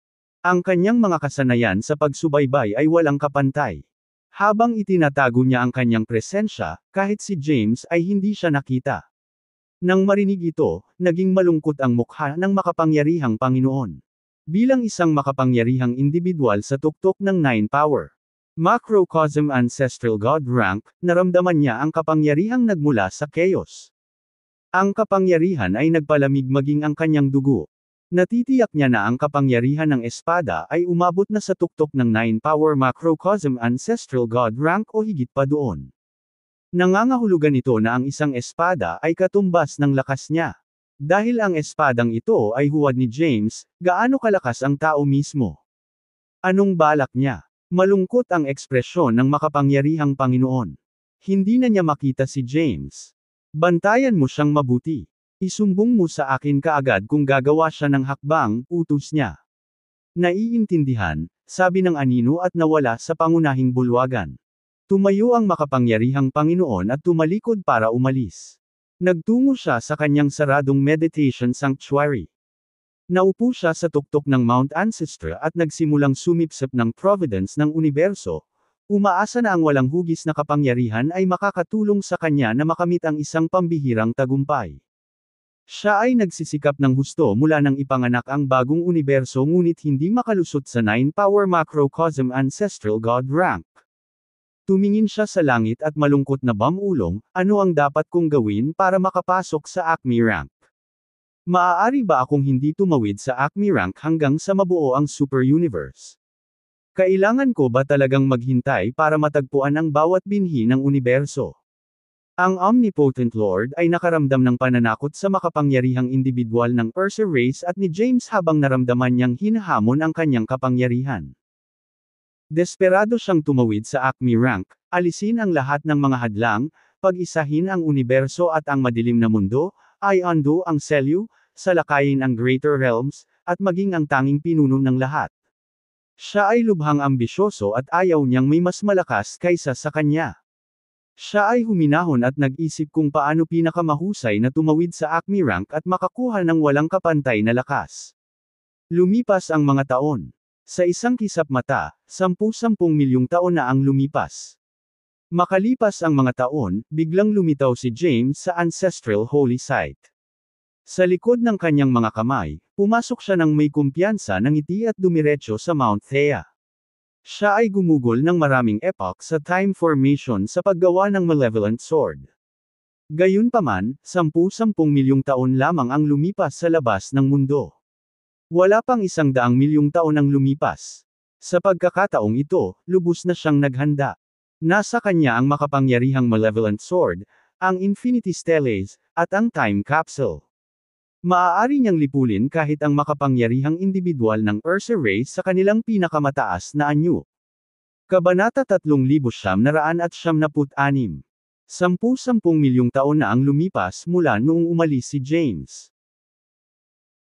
Ang kanyang mga kasanayan sa pagsubaybay ay walang kapantay. Habang itinatago niya ang kanyang presensya, kahit si James ay hindi siya nakita. Nang marinig ito, naging malungkot ang mukha ng makapangyarihang Panginoon. Bilang isang makapangyarihang individual sa tuktok ng Nine Power. Macrocosm Ancestral God Rank, naramdaman niya ang kapangyarihang nagmula sa chaos. Ang kapangyarihan ay nagpalamig maging ang kanyang dugo. Natitiyak niya na ang kapangyarihan ng espada ay umabot na sa tuktok ng Nine Power Macrocosm Ancestral God Rank o higit pa doon. Nangangahulugan ito na ang isang espada ay katumbas ng lakas niya. Dahil ang espadang ito ay huwad ni James, gaano kalakas ang tao mismo? Anong balak niya? Malungkot ang ekspresyon ng makapangyarihang Panginoon. Hindi na niya makita si James. Bantayan mo siyang mabuti. Isumbong mo sa akin kaagad kung gagawa siya ng hakbang, utos niya. Naiintindihan, sabi ng anino at nawala sa pangunahing bulwagan. Tumayo ang makapangyarihang Panginoon at tumalikod para umalis. Nagtungo siya sa kanyang saradong meditation sanctuary. Naupo siya sa tuktok ng Mount Ancestor at nagsimulang sumipsip ng providence ng universo, umaasa na ang walang hugis na kapangyarihan ay makakatulong sa kanya na makamit ang isang pambihirang tagumpay. Siya ay nagsisikap ng husto mula nang ipanganak ang bagong universo ngunit hindi makalusot sa Nine Power Macrocosm Ancestral God Rank. Tumingin siya sa langit at malungkot na bangulong, ano ang dapat kong gawin para makapasok sa Acme Rank? Maaari ba akong hindi tumawid sa Acme Rank hanggang sa mabuo ang Super Universe? Kailangan ko ba talagang maghintay para matagpuan ang bawat binhi ng universo? Ang Omnipotent Lord ay nakaramdam ng pananakot sa makapangyarihang individual ng Ursa Race at ni James habang naramdaman niyang hinahamon ang kanyang kapangyarihan. Desperado siyang tumawid sa Acme Rank, alisin ang lahat ng mga hadlang, pag-isahin ang universo at ang madilim na mundo, ay undo ang Selyu, salakayin ang Greater Realms, at maging ang tanging pinuno ng lahat. Siya ay lubhang ambisyoso at ayaw niyang may mas malakas kaysa sa kanya. Siya ay huminahon at nag-isip kung paano pinakamahusay na tumawid sa Acme Rank at makakuha ng walang kapantay na lakas. Lumipas ang mga taon. Sa isang kisap mata, sampu-sampung milyong taon na ang lumipas. Makalipas ang mga taon, biglang lumitaw si James sa ancestral holy site. Sa likod ng kanyang mga kamay, pumasok siya ng may kumpiyansa ng ngiti at dumiretso sa Mount Thea. Siya ay gumugol ng maraming epoch sa time formation sa paggawa ng malevolent sword. Gayunpaman, sampu-sampung milyong taon lamang ang lumipas sa labas ng mundo. Wala pang isang daang milyong taon ang lumipas. Sa pagkakataong ito, lubos na siyang naghanda. Nasa kanya ang makapangyarihang malevolent sword, ang infinity steles, at ang time capsule. Maaari niyang lipulin kahit ang makapangyarihang individual ng Ursa race sa kanilang pinakamataas na anyo. Kabanata 3976. Sampu-sampung milyong taon na ang lumipas mula noong umalis si James.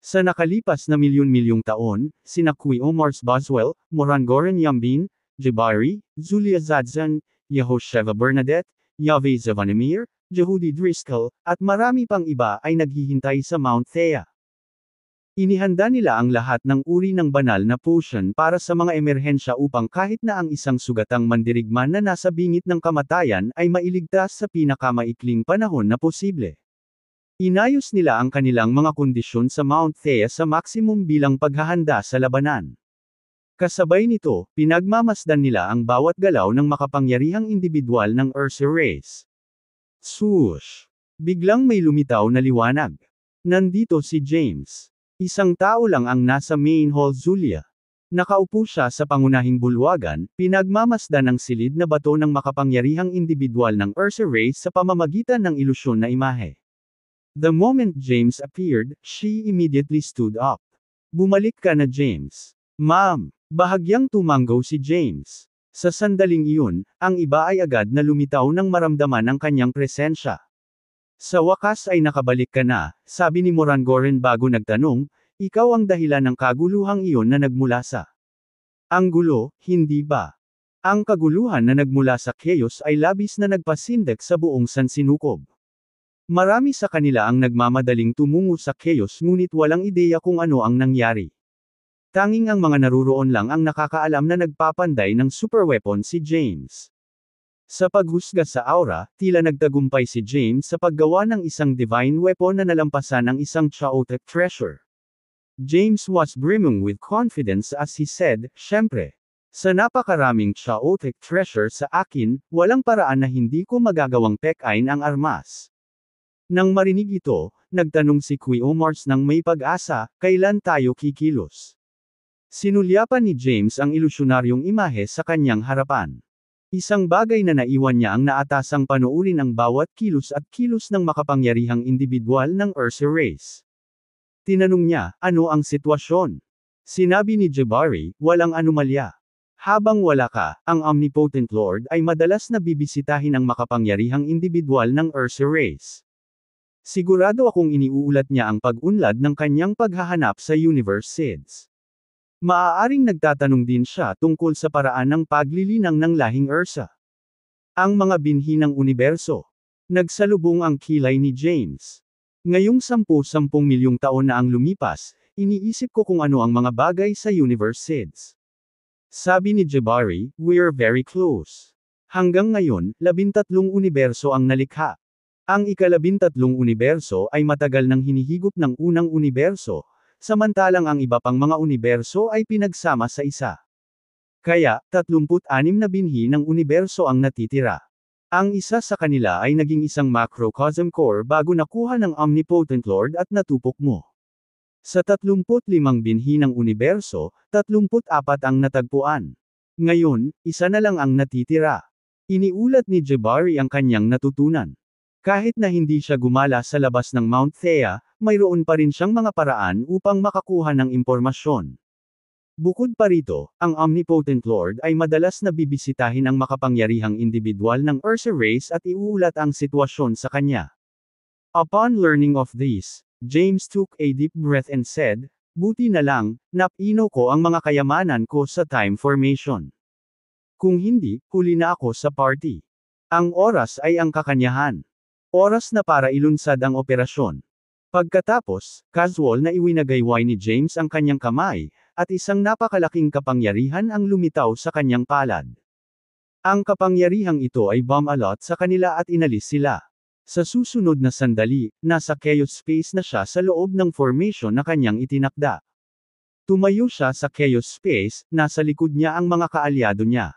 Sa nakalipas na milyon-milyong taon, sina Kuya Mars Boswell, Morangoran Yambin, Jabari, Zulia Zadzan, Yehosheva Bernadette, Yahweh Zavanimir, Jehudi Driscoll, at marami pang iba ay naghihintay sa Mount Thea. Inihanda nila ang lahat ng uri ng banal na potion para sa mga emerhensya upang kahit na ang isang sugatang mandirigma na nasa bingit ng kamatayan ay mailigtas sa pinakamaikling panahon na posible. Inayos nila ang kanilang mga kondisyon sa Mount Thea sa maximum bilang paghahanda sa labanan. Kasabay nito, pinagmamasdan nila ang bawat galaw ng makapangyarihang individual ng Ursa Race. Swoosh! Biglang may lumitaw na liwanag. Nandito si James. Isang tao lang ang nasa main hall Zulia. Nakaupo siya sa pangunahing bulwagan, pinagmamasdan ng silid na bato ng makapangyarihang individual ng Ursa Race sa pamamagitan ng ilusyon na imahe. The moment James appeared, she immediately stood up. Bumalik ka na James. Ma'am, bahagyang tumanggaw si James. Sa sandaling iyon, ang iba ay agad na lumitaw nang maramdaman ang kanyang presensya. Sa wakas ay nakabalik ka na, sabi ni Moran Morangoren bago nagtanong, ikaw ang dahilan ng kaguluhang iyon na nagmula sa. Ang gulo, hindi ba? Ang kaguluhan na nagmula sa chaos ay labis na nagpasindek sa buong Sansinukob. Marami sa kanila ang nagmamadaling tumungo sa chaos ngunit walang ideya kung ano ang nangyari. Tanging ang mga naruroon lang ang nakakaalam na nagpapanday ng superweapon si James. Sa paghusga sa aura, tila nagtagumpay si James sa paggawa ng isang divine weapon na nalampasan ang isang chaotic treasure. James was brimming with confidence as he said, Siyempre, sa napakaraming chaotic treasure sa akin, walang paraan na hindi ko magagawang pekain ang armas. Nang marinig ito, nagtanong si Kuya Mars ng may pag-asa, kailan tayo kikilos? Sinulyapan ni James ang ilusyonaryong imahe sa kanyang harapan. Isang bagay na naiwan niya ang naatasang panuurin ang bawat kilos at kilos ng makapangyarihang individual ng Ursa Race. Tinanong niya, ano ang sitwasyon? Sinabi ni Jabari, walang anomalya. Habang wala ka, ang Omnipotent Lord ay madalas na bibisitahin ang makapangyarihang individual ng Ursa Race. Sigurado akong iniuulat niya ang pag-unlad ng kanyang paghahanap sa Universe Seeds. Maaaring nagtatanong din siya tungkol sa paraan ng paglilinang ng lahing Ursa. Ang mga binhi ng universo. Nagsalubong ang kilay ni James. Ngayong sampu-sampung milyong taon na ang lumipas, iniisip ko kung ano ang mga bagay sa Universe Seeds. Sabi ni Jabari, we're very close. Hanggang ngayon, labintatlong universo ang nalikha. Ang ikalabintatlong universo ay matagal nang hinihigop ng unang universo, samantalang ang iba pang mga universo ay pinagsama sa isa. Kaya, 36 na binhi ng universo ang natitira. Ang isa sa kanila ay naging isang macrocosm core bago nakuha ng Omnipotent Lord at natupok mo. Sa 35 binhi ng universo, 34 ang natagpuan. Ngayon, isa na lang ang natitira. Iniulat ni Jabari ang kanyang natutunan. Kahit na hindi siya gumala sa labas ng Mount Thea, mayroon pa rin siyang mga paraan upang makakuha ng impormasyon. Bukod pa rito, ang Omnipotent Lord ay madalas na bibisitahin ang makapangyarihang individual ng Ursa Race at iuulat ang sitwasyon sa kanya. Upon learning of this, James took a deep breath and said, Buti na lang, napino ko ang mga kayamanan ko sa time formation. Kung hindi, huli na ako sa party. Ang oras ay ang kakanyahan. Oras na para ilunsad ang operasyon. Pagkatapos, casual na iwinagayway ni James ang kanyang kamay, at isang napakalaking kapangyarihan ang lumitaw sa kanyang palad. Ang kapangyarihang ito ay bomb alot sa kanila at inalis sila. Sa susunod na sandali, nasa chaos space na siya sa loob ng formation na kanyang itinakda. Tumayo siya sa chaos space, nasa likod niya ang mga kaalyado niya.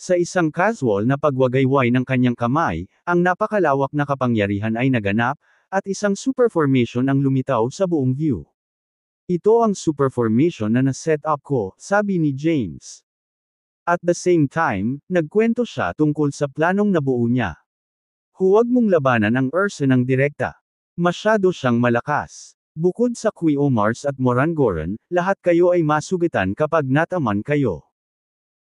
Sa isang casual na pagwagayway ng kanyang kamay, ang napakalawak na kapangyarihan ay naganap, at isang super formation ang lumitaw sa buong view. Ito ang super formation na na-set up ko, sabi ni James. At the same time, nagkwento siya tungkol sa planong nabuo niya. Huwag mong labanan ang Ursa ng direkta. Masyado siyang malakas. Bukod sa Qui Omars at Morangoran, lahat kayo ay masugitan kapag nataman kayo.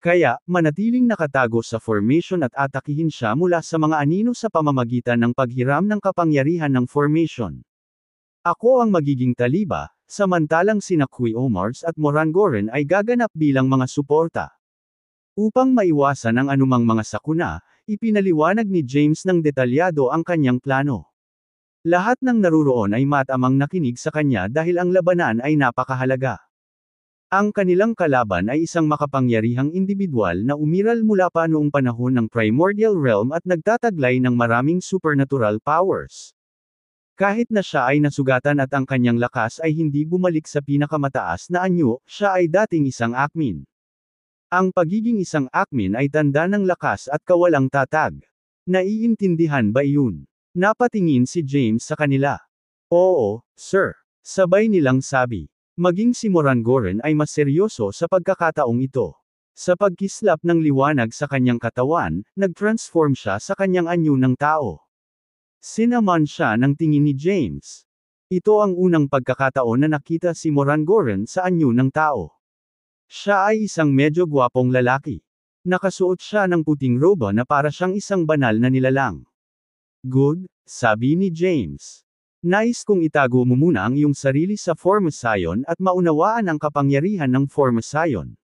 Kaya, manatiling nakatago sa formation at atakihin siya mula sa mga anino sa pamamagitan ng paghiram ng kapangyarihan ng formation. Ako ang magiging taliba, samantalang sina Kui Omars at Morangoren ay gaganap bilang mga suporta. Upang maiwasan ang anumang mga sakuna, ipinaliwanag ni James ng detalyado ang kanyang plano. Lahat ng naruroon ay matamang nakinig sa kanya dahil ang labanan ay napakahalaga. Ang kanilang kalaban ay isang makapangyarihang individual na umiral mula pa noong panahon ng Primordial Realm at nagtataglay ng maraming supernatural powers. Kahit na siya ay nasugatan at ang kanyang lakas ay hindi bumalik sa pinakamataas na anyo, siya ay dating isang akmin. Ang pagiging isang akmin ay tanda ng lakas at kawalang tatag. Naiintindihan ba iyon? Napatingin si James sa kanila. Oo, sir. Sabay nilang sabi. Maging si Morangoren ay mas seryoso sa pagkakataong ito. Sa pagkislap ng liwanag sa kanyang katawan, nag-transform siya sa kanyang anyo ng tao. Sinaman siya ng tingin ni James. Ito ang unang pagkakataon na nakita si Morangoren sa anyo ng tao. Siya ay isang medyo gwapong lalaki. Nakasuot siya ng puting roba na para siyang isang banal na nilalang. Good, sabi ni James. Nais kong itago mo muna ang iyong sarili sa Formasayon at maunawaan ang kapangyarihan ng Formasayon.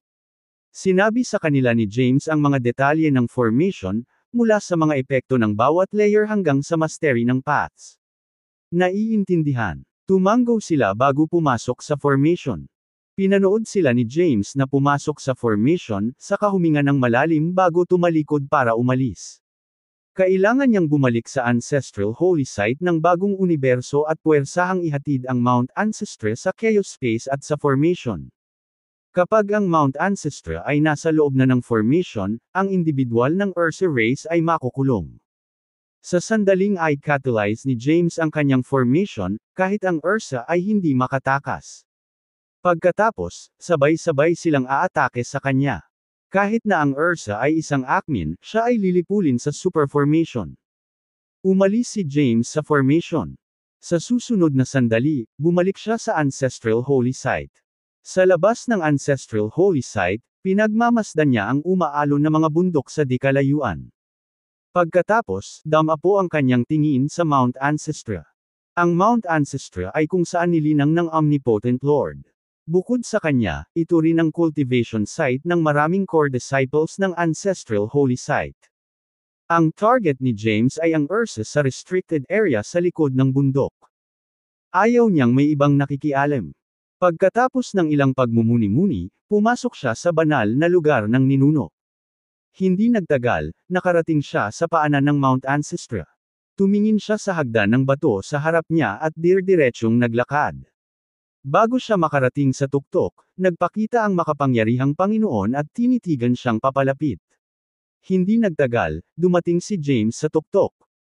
Sinabi sa kanila ni James ang mga detalye ng formation, mula sa mga epekto ng bawat layer hanggang sa mastery ng paths. Naiintindihan. Tumanggo sila bago pumasok sa formation. Pinanood sila ni James na pumasok sa formation, sa kahuminga ng malalim bago tumalikod para umalis. Kailangan niyang bumalik sa ancestral holy site ng bagong universo at puwersahang ihatid ang Mount Ancestor sa chaos space at sa formation. Kapag ang Mount Ancestor ay nasa loob na ng formation, ang individual ng Ursa race ay makukulong. Sa sandaling ay catalyze ni James ang kanyang formation, kahit ang Ursa ay hindi makatakas. Pagkatapos, sabay-sabay silang aatake sa kanya. Kahit na ang Ursa ay isang akmin, siya ay lilipulin sa super formation. Umalis si James sa formation. Sa susunod na sandali, bumalik siya sa Ancestral Holy Site. Sa labas ng Ancestral Holy Site, pinagmamasdan niya ang umaalon na mga bundok sa dikalayuan. Pagkatapos, damapo ang kanyang tingin sa Mount Ancestra. Ang Mount Ancestra ay kung saan nilinang ng Omnipotent Lord. Bukod sa kanya, ito rin ang cultivation site ng maraming core disciples ng ancestral holy site. Ang target ni James ay ang Ursus sa restricted area sa likod ng bundok. Ayaw niyang may ibang nakikialam. Pagkatapos ng ilang pagmumuni-muni, pumasok siya sa banal na lugar ng ninuno. Hindi nagtagal, nakarating siya sa paanan ng Mount Ancestra. Tumingin siya sa hagdan ng bato sa harap niya at dir-diretsyong naglakad. Bago siya makarating sa tuktok, nagpakita ang makapangyarihang Panginoon at tinitigan siyang papalapit. Hindi nagtagal, dumating si James sa tuktok.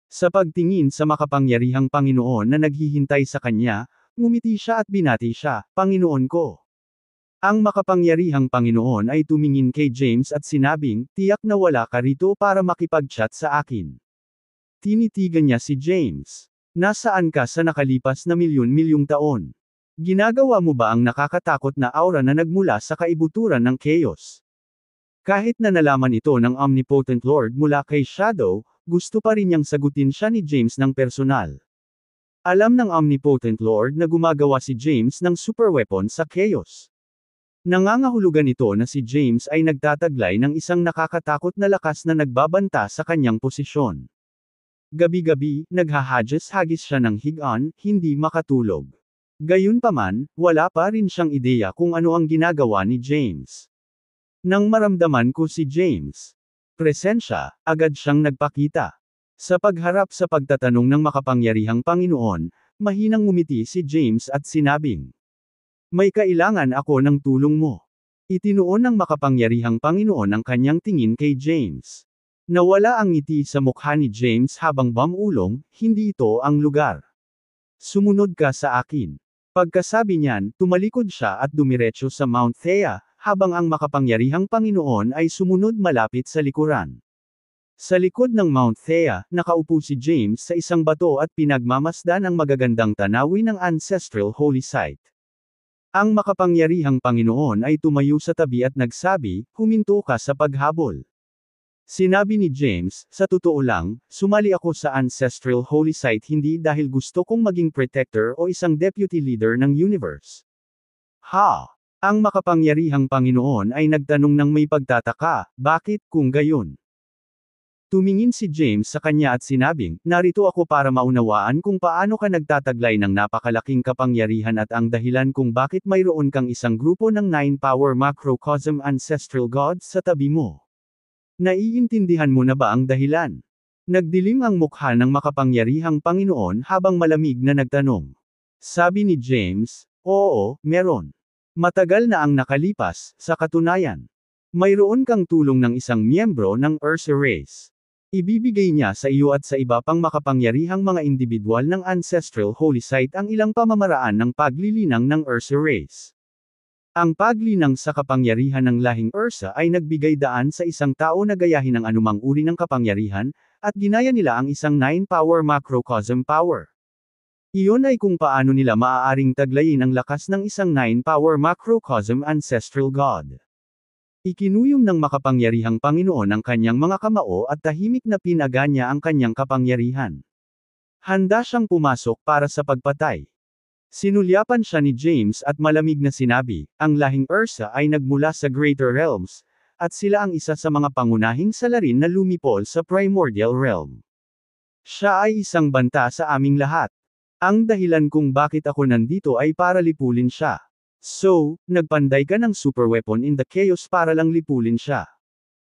Sa pagtingin sa makapangyarihang Panginoon na naghihintay sa kanya, ngumiti siya at binati siya, Panginoon ko. Ang makapangyarihang Panginoon ay tumingin kay James at sinabing, tiyak na wala ka rito para makipag-chat sa akin. Tinitigan niya si James. Nasaan ka sa nakalipas na milyon-milyong taon? Ginagawa mo ba ang nakakatakot na aura na nagmula sa kaibuturan ng chaos? Kahit na nalaman ito ng Omnipotent Lord mula kay Shadow, gusto pa rin niyang sagutin siya ni James ng personal. Alam ng Omnipotent Lord na gumagawa si James ng superweapon sa chaos. Nangangahulugan ito na si James ay nagtataglay ng isang nakakatakot na lakas na nagbabanta sa kanyang posisyon. Gabi-gabi, naghahadjes hagis siya ng higaan, hindi makatulog. Gayunpaman, wala pa rin siyang ideya kung ano ang ginagawa ni James. Nang maramdaman ko si James, presensya, agad siyang nagpakita. Sa pagharap sa pagtatanong ng makapangyarihang Panginoon, mahinang ngumiti si James at sinabing, May kailangan ako ng tulong mo. Itinuon ng makapangyarihang Panginoon ang kanyang tingin kay James. Nawala ang ngiti sa mukha ni James habang bamulong, hindi ito ang lugar. Sumunod ka sa akin. Pagkasabi niyan, tumalikod siya at dumiretso sa Mount Thea, habang ang makapangyarihang Panginoon ay sumunod malapit sa likuran. Sa likod ng Mount Thea, nakaupo si James sa isang bato at pinagmamasdan ang magagandang tanawin ng Ancestral Holy Site. Ang makapangyarihang Panginoon ay tumayo sa tabi at nagsabi, huminto ka sa paghabol. Sinabi ni James, sa totoo lang, sumali ako sa ancestral holy site hindi dahil gusto kong maging protector o isang deputy leader ng universe. Ha! Ang makapangyarihang Panginoon ay nagtanong ng may pagtataka, bakit kung gayon? Tumingin si James sa kanya at sinabing, narito ako para maunawaan kung paano ka nagtataglay ng napakalaking kapangyarihan at ang dahilan kung bakit mayroon kang isang grupo ng Nine Power Macrocosm Ancestral Gods sa tabi mo. Naiintindihan mo na ba ang dahilan? Nagdilim ang mukha ng makapangyarihang Panginoon habang malamig na nagtanong. Sabi ni James, Oo, meron. Matagal na ang nakalipas, sa katunayan. Mayroon kang tulong ng isang miyembro ng Ursa Race. Ibibigay niya sa iyo at sa iba pang makapangyarihang mga individual ng Ancestral Holy Site ang ilang pamamaraan ng paglilinang ng Ursa Race. Ang paglinang sa kapangyarihan ng lahing Ursa ay nagbigay daan sa isang tao na gayahin ang anumang uri ng kapangyarihan, at ginaya nila ang isang nine-power macrocosm power. Iyon ay kung paano nila maaaring taglayin ang lakas ng isang nine-power macrocosm ancestral god. Ikinuyom ng makapangyarihang Panginoon ang kanyang mga kamao at tahimik na pinaga niya ang kanyang kapangyarihan. Handa siyang pumasok para sa pagpatay. Sinulyapan siya ni James at malamig na sinabi, ang lahing Ursa ay nagmula sa Greater Realms, at sila ang isa sa mga pangunahing salarin na lumipol sa Primordial Realm. Siya ay isang banta sa aming lahat. Ang dahilan kung bakit ako nandito ay para lipulin siya. So, nagpanday ka ng superweapon in the chaos para lang lipulin siya.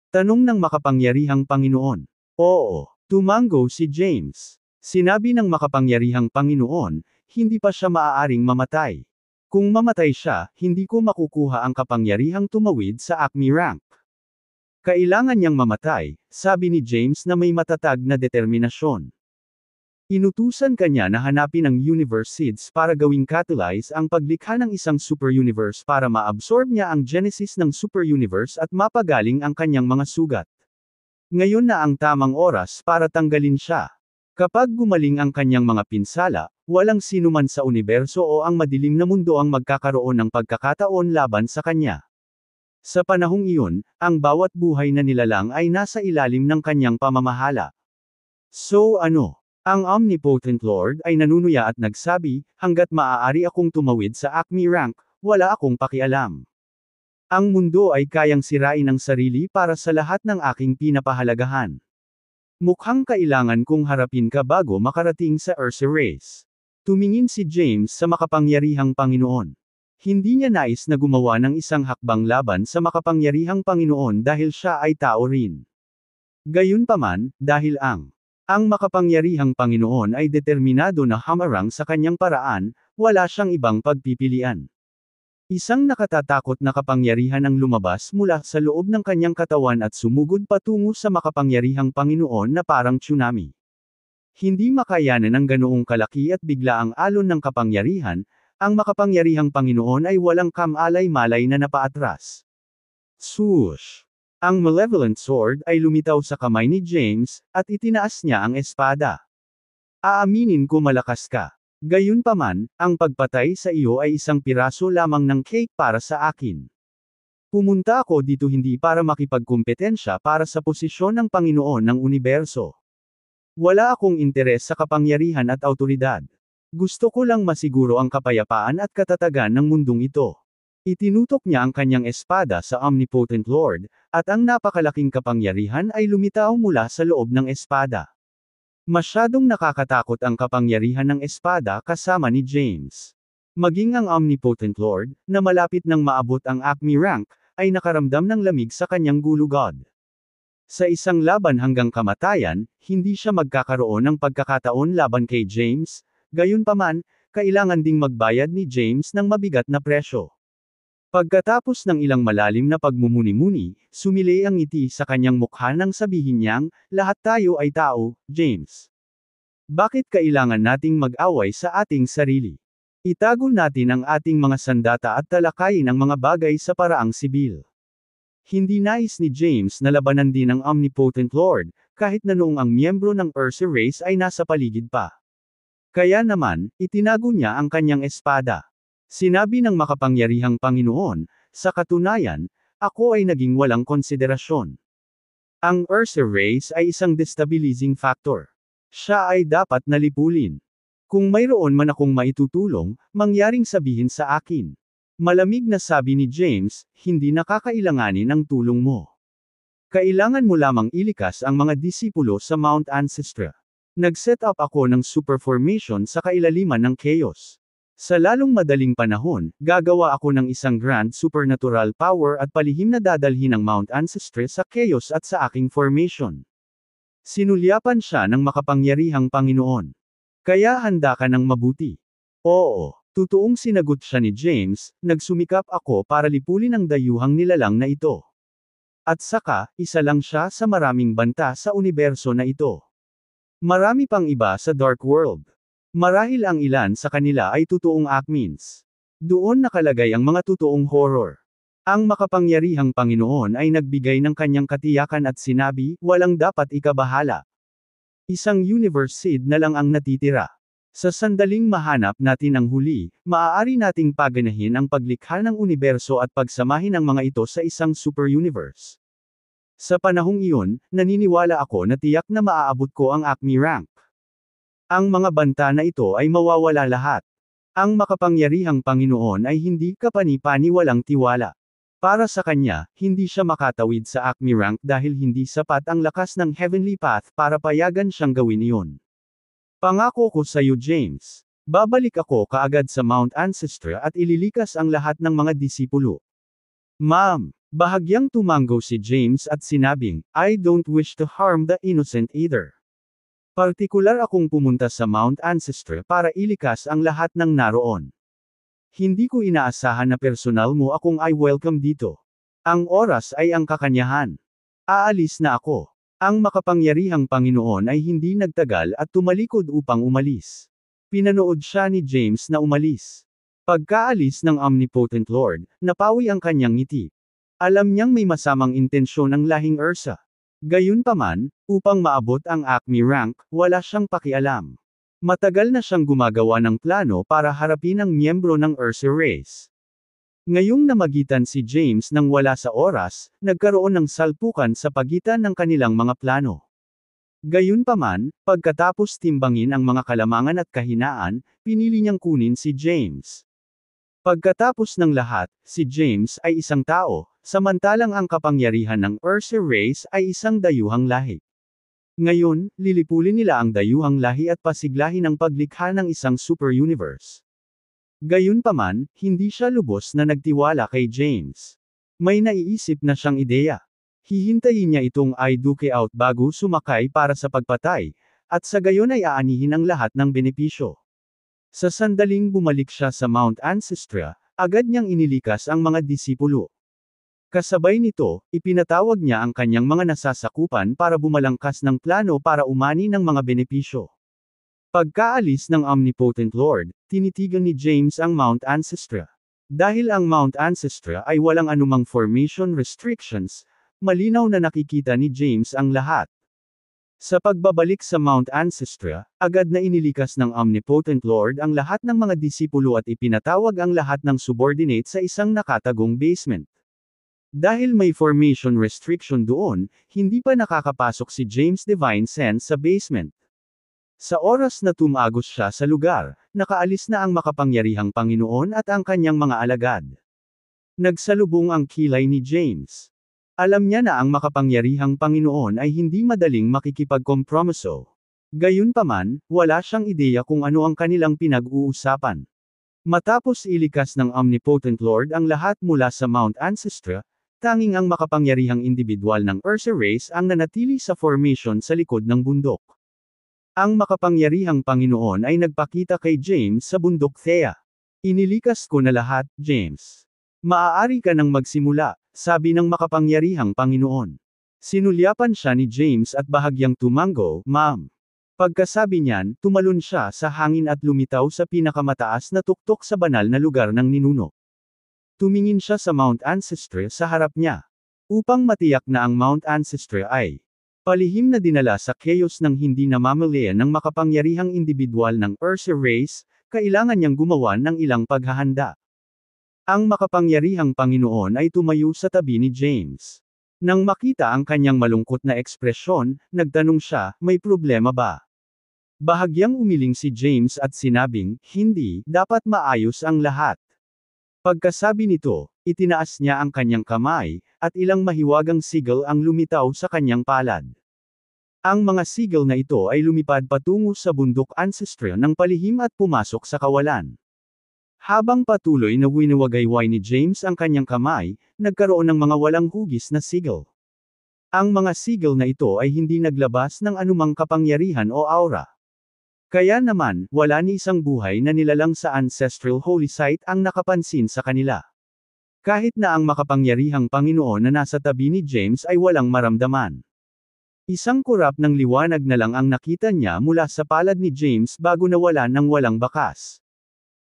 Tanong ng makapangyarihang Panginoon. Oo, tumango si James. Sinabi ng makapangyarihang Panginoon, hindi pa siya maaaring mamatay. Kung mamatay siya, hindi ko makukuha ang kapangyarihang tumawid sa Acme rank. Kailangan niyang mamatay, sabi ni James na may matatag na determinasyon. Inutusan kanya na hanapin ang universe seeds para gawing catalyze ang paglikha ng isang super universe para maabsorb niya ang genesis ng super universe at mapagaling ang kanyang mga sugat. Ngayon na ang tamang oras para tanggalin siya. Kapag gumaling ang kanyang mga pinsala, Walang sinuman sa universo o ang madilim na mundo ang magkakaroon ng pagkakataon laban sa kanya. Sa panahong iyon, ang bawat buhay na nilalang ay nasa ilalim ng kanyang pamamahala. So ano? Ang Omnipotent Lord ay nanunuya at nagsabi, hanggat maaari akong tumawid sa Acme Rank, wala akong pakialam. Ang mundo ay kayang sirain ang sarili para sa lahat ng aking pinapahalagahan. Mukhang kailangan kong harapin ka bago makarating sa Ursa Race. Tumingin si James sa makapangyarihang Panginoon. Hindi niya nais na gumawa ng isang hakbang laban sa makapangyarihang Panginoon dahil siya ay tao rin. Gayunpaman, dahil ang ang makapangyarihang Panginoon ay determinado na hamarang sa kanyang paraan, wala siyang ibang pagpipilian. Isang nakatatakot na kapangyarihan ang lumabas mula sa loob ng kanyang katawan at sumugod patungo sa makapangyarihang Panginoon na parang tsunami. Hindi makayanan ng ganoong kalaki at bigla ang alon ng kapangyarihan, ang makapangyarihang Panginoon ay walang kamalay-malay na napaatras. Swoosh! Ang malevolent sword ay lumitaw sa kamay ni James, at itinaas niya ang espada. Aaminin ko malakas ka. Gayunpaman, ang pagpatay sa iyo ay isang piraso lamang ng cake para sa akin. Pumunta ako dito hindi para makipagkumpetensya para sa posisyon ng Panginoon ng Universo. Wala akong interes sa kapangyarihan at autoridad. Gusto ko lang masiguro ang kapayapaan at katatagan ng mundong ito. Itinutok niya ang kanyang espada sa Omnipotent Lord, at ang napakalaking kapangyarihan ay lumitaw mula sa loob ng espada. Masyadong nakakatakot ang kapangyarihan ng espada kasama ni James. Maging ang Omnipotent Lord, na malapit nang maabot ang Acme rank, ay nakaramdam ng lamig sa kanyang gulugod. Sa isang laban hanggang kamatayan, hindi siya magkakaroon ng pagkakataon laban kay James, gayunpaman, kailangan ding magbayad ni James ng mabigat na presyo. Pagkatapos ng ilang malalim na pagmumuni-muni, sumili ang ngiti sa kanyang mukha nang sabihin niyang, lahat tayo ay tao, James. Bakit kailangan nating mag-away sa ating sarili? Itago natin ang ating mga sandata at talakayin ang mga bagay sa paraang sibil. Hindi nais ni James na labanan din ang Omnipotent Lord, kahit na noong ang miyembro ng Ursa Race ay nasa paligid pa. Kaya naman, itinago niya ang kanyang espada. Sinabi ng makapangyarihang Panginoon, sa katunayan, ako ay naging walang konsiderasyon. Ang Ursa Race ay isang destabilizing factor. Siya ay dapat nalipulin. Kung mayroon man akong maitutulong, mangyaring sabihin sa akin. Malamig na sabi ni James, hindi nakakailanganin ang tulong mo. Kailangan mo lamang ilikas ang mga disipulo sa Mount Ancestra. Nag-set up ako ng super formation sa kailaliman ng chaos. Sa lalong madaling panahon, gagawa ako ng isang grand supernatural power at palihim na dadalhin ng Mount Ancestor sa chaos at sa aking formation. Sinulyapan siya ng makapangyarihang Panginoon. Kaya handa ka ng mabuti. Oo. Tutuong sinagot siya ni James, nagsumikap ako para lipulin ang dayuhang nilalang na ito. At saka, isa lang siya sa maraming banta sa universo na ito. Marami pang iba sa Dark World. Marahil ang ilan sa kanila ay totoong Akmins. Doon nakalagay ang mga totoong horror. Ang makapangyarihang Panginoon ay nagbigay ng kanyang katiyakan at sinabi, walang dapat ikabahala. Isang universe seed na lang ang natitira. Sa sandaling mahanap natin ang huli, maaari nating paganahin ang paglikha ng universo at pagsamahin ang mga ito sa isang super universe. Sa panahong iyon, naniniwala ako na tiyak na maaabot ko ang Acme rank. Ang mga banta na ito ay mawawala lahat. Ang makapangyarihang Panginoon ay hindi kapani-pani walang tiwala. Para sa kanya, hindi siya makatawid sa Acme rank dahil hindi sapat ang lakas ng Heavenly Path para payagan siyang gawin iyon. Pangako ko sa iyo James. Babalik ako kaagad sa Mount Ancestor at ililikas ang lahat ng mga disipulo. Ma'am, bahagyang tumanggo si James at sinabing, I don't wish to harm the innocent either. Partikular akong pumunta sa Mount Ancestor para ilikas ang lahat ng naroon. Hindi ko inaasahan na personal mo akong I welcome dito. Ang oras ay ang kakanyahan. Aalis na ako. Ang makapangyarihang Panginoon ay hindi nagtagal at tumalikod upang umalis. Pinanood siya ni James na umalis. Pagkaalis ng Omnipotent Lord, napawi ang kanyang ngiti. Alam niyang may masamang intensyon ang lahing Ursa. Gayunpaman, upang maabot ang Acme rank, wala siyang pakialam. Matagal na siyang gumagawa ng plano para harapin ang miyembro ng Ursa race. Ngayong namagitan si James nang wala sa oras, nagkaroon ng salpukan sa pagitan ng kanilang mga plano. Gayunpaman, pagkatapos timbangin ang mga kalamangan at kahinaan, pinili niyang kunin si James. Pagkatapos ng lahat, si James ay isang tao, samantalang ang kapangyarihan ng Ursa race ay isang dayuhang lahi. Ngayon, lilipulin nila ang dayuhang lahi at pasiglahin ang paglikha ng isang super universe. Gayunpaman, hindi siya lubos na nagtiwala kay James. May naiisip na siyang ideya. Hihintayin niya itong ay duke out bago sumakay para sa pagpatay, at sa gayon ay aanihin ang lahat ng benepisyo. Sa sandaling bumalik siya sa Mount Ancestra, agad niyang inilikas ang mga disipulo. Kasabay nito, ipinatawag niya ang kanyang mga nasasakupan para bumalangkas ng plano para umani ng mga benepisyo. Pagkaalis ng Omnipotent Lord, tinitigan ni James ang Mount Ancestra. Dahil ang Mount Ancestra ay walang anumang formation restrictions, malinaw na nakikita ni James ang lahat. Sa pagbabalik sa Mount Ancestra, agad na inilikas ng Omnipotent Lord ang lahat ng mga disipulo at ipinatawag ang lahat ng subordinate sa isang nakatagong basement. Dahil may formation restriction doon, hindi pa nakakapasok si James Divine Sense sa basement. Sa oras na tumagos siya sa lugar, nakaalis na ang makapangyarihang Panginoon at ang kanyang mga alagad. Nagsalubong ang kilay ni James. Alam niya na ang makapangyarihang Panginoon ay hindi madaling makikipagkompromiso. Gayunpaman, wala siyang ideya kung ano ang kanilang pinag-uusapan. Matapos ilikas ng Omnipotent Lord ang lahat mula sa Mount Ancestra, tanging ang makapangyarihang individual ng Ursa Race ang nanatili sa formation sa likod ng bundok. Ang makapangyarihang Panginoon ay nagpakita kay James sa bundok Thea. Inilikas ko na lahat, James. Maaari ka nang magsimula, sabi ng makapangyarihang Panginoon. Sinulyapan siya ni James at bahagyang tumango, ma'am. Pagkasabi niyan, tumalon siya sa hangin at lumitaw sa pinakamataas na tuktok sa banal na lugar ng ninuno. Tumingin siya sa Mount Ancestry sa harap niya. Upang matiyak na ang Mount Ancestry ay Palihim na dinala sa chaos ng hindi namamalayan ng makapangyarihang individual ng Ursa Race, kailangan niyang gumawa ng ilang paghahanda. Ang makapangyarihang Panginoon ay tumayo sa tabi ni James. Nang makita ang kanyang malungkot na ekspresyon, nagtanong siya, may problema ba? Bahagyang umiling si James at sinabing, hindi, dapat maayos ang lahat. Pagkasabi nito, Itinaas niya ang kanyang kamay, at ilang mahiwagang sigil ang lumitaw sa kanyang palad. Ang mga sigil na ito ay lumipad patungo sa bundok ancestral ng palihim at pumasok sa kawalan. Habang patuloy na winawagayway ni James ang kanyang kamay, nagkaroon ng mga walang hugis na sigil. Ang mga sigil na ito ay hindi naglabas ng anumang kapangyarihan o aura. Kaya naman, wala ni isang buhay na nilalang sa ancestral holy site ang nakapansin sa kanila. Kahit na ang makapangyarihang Panginoon na nasa tabi ni James ay walang maramdaman. Isang kurap ng liwanag na lang ang nakita niya mula sa palad ni James bago nawala ng walang bakas.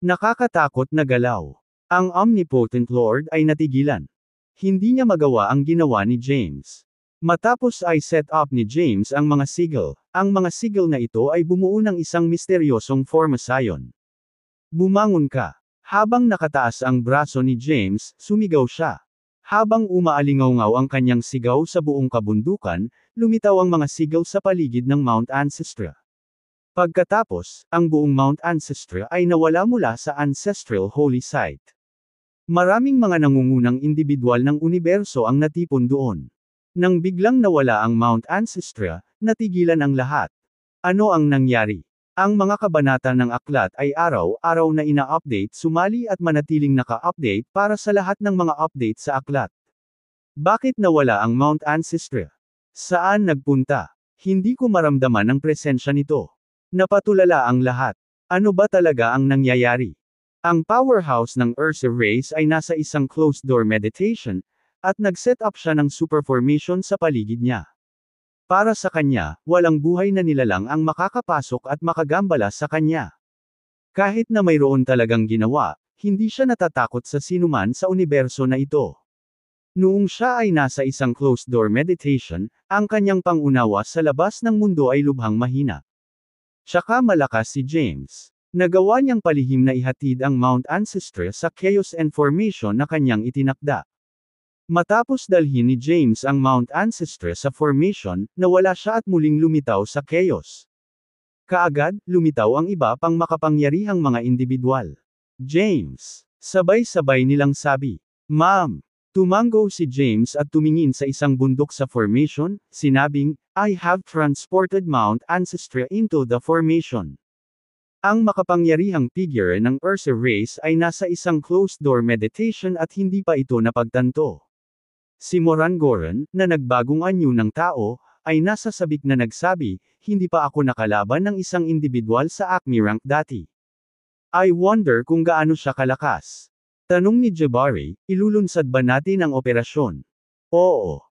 Nakakatakot na galaw. Ang omnipotent Lord ay natigilan. Hindi niya magawa ang ginawa ni James. Matapos ay set up ni James ang mga sigil. Ang mga sigil na ito ay bumuo ng isang misteryosong formasayon. Bumangon ka. Habang nakataas ang braso ni James, sumigaw siya. Habang umaalingaw ang kanyang sigaw sa buong kabundukan, lumitaw ang mga sigaw sa paligid ng Mount Ancestra. Pagkatapos, ang buong Mount Ancestra ay nawala mula sa Ancestral Holy Site. Maraming mga nangungunang individual ng universo ang natipon doon. Nang biglang nawala ang Mount Ancestra, natigilan ang lahat. Ano ang nangyari? Ang mga kabanata ng aklat ay araw-araw na ina-update sumali at manatiling naka-update para sa lahat ng mga update sa aklat. Bakit nawala ang Mount Ancestry? Saan nagpunta? Hindi ko maramdaman ang presensya nito. Napatulala ang lahat. Ano ba talaga ang nangyayari? Ang powerhouse ng Ursa Race ay nasa isang closed-door meditation, at nag-set up siya ng superformation sa paligid niya. Para sa kanya, walang buhay na nilalang ang makakapasok at makagambala sa kanya. Kahit na mayroon talagang ginawa, hindi siya natatakot sa sinuman sa universo na ito. Noong siya ay nasa isang closed-door meditation, ang kanyang pangunawa sa labas ng mundo ay lubhang mahina. Tsaka malakas si James. Nagawa niyang palihim na ihatid ang Mount Ancestor sa chaos and formation na kanyang itinakda. Matapos dalhin ni James ang Mount Ancestor sa formation, nawala siya at muling lumitaw sa chaos. Kaagad, lumitaw ang iba pang makapangyarihang mga individual. James. Sabay-sabay nilang sabi, Ma'am. Tumango si James at tumingin sa isang bundok sa formation, sinabing, I have transported Mount Ancestor into the formation. Ang makapangyarihang figure ng Ursa race ay nasa isang closed-door meditation at hindi pa ito napagtanto. Si Moran Goran, na nagbagong anyo ng tao, ay nasa sabik na nagsabi, hindi pa ako nakalaban ng isang individual sa Acme rank dati. I wonder kung gaano siya kalakas. Tanong ni Jabari, ilulunsad ba natin ang operasyon? Oo.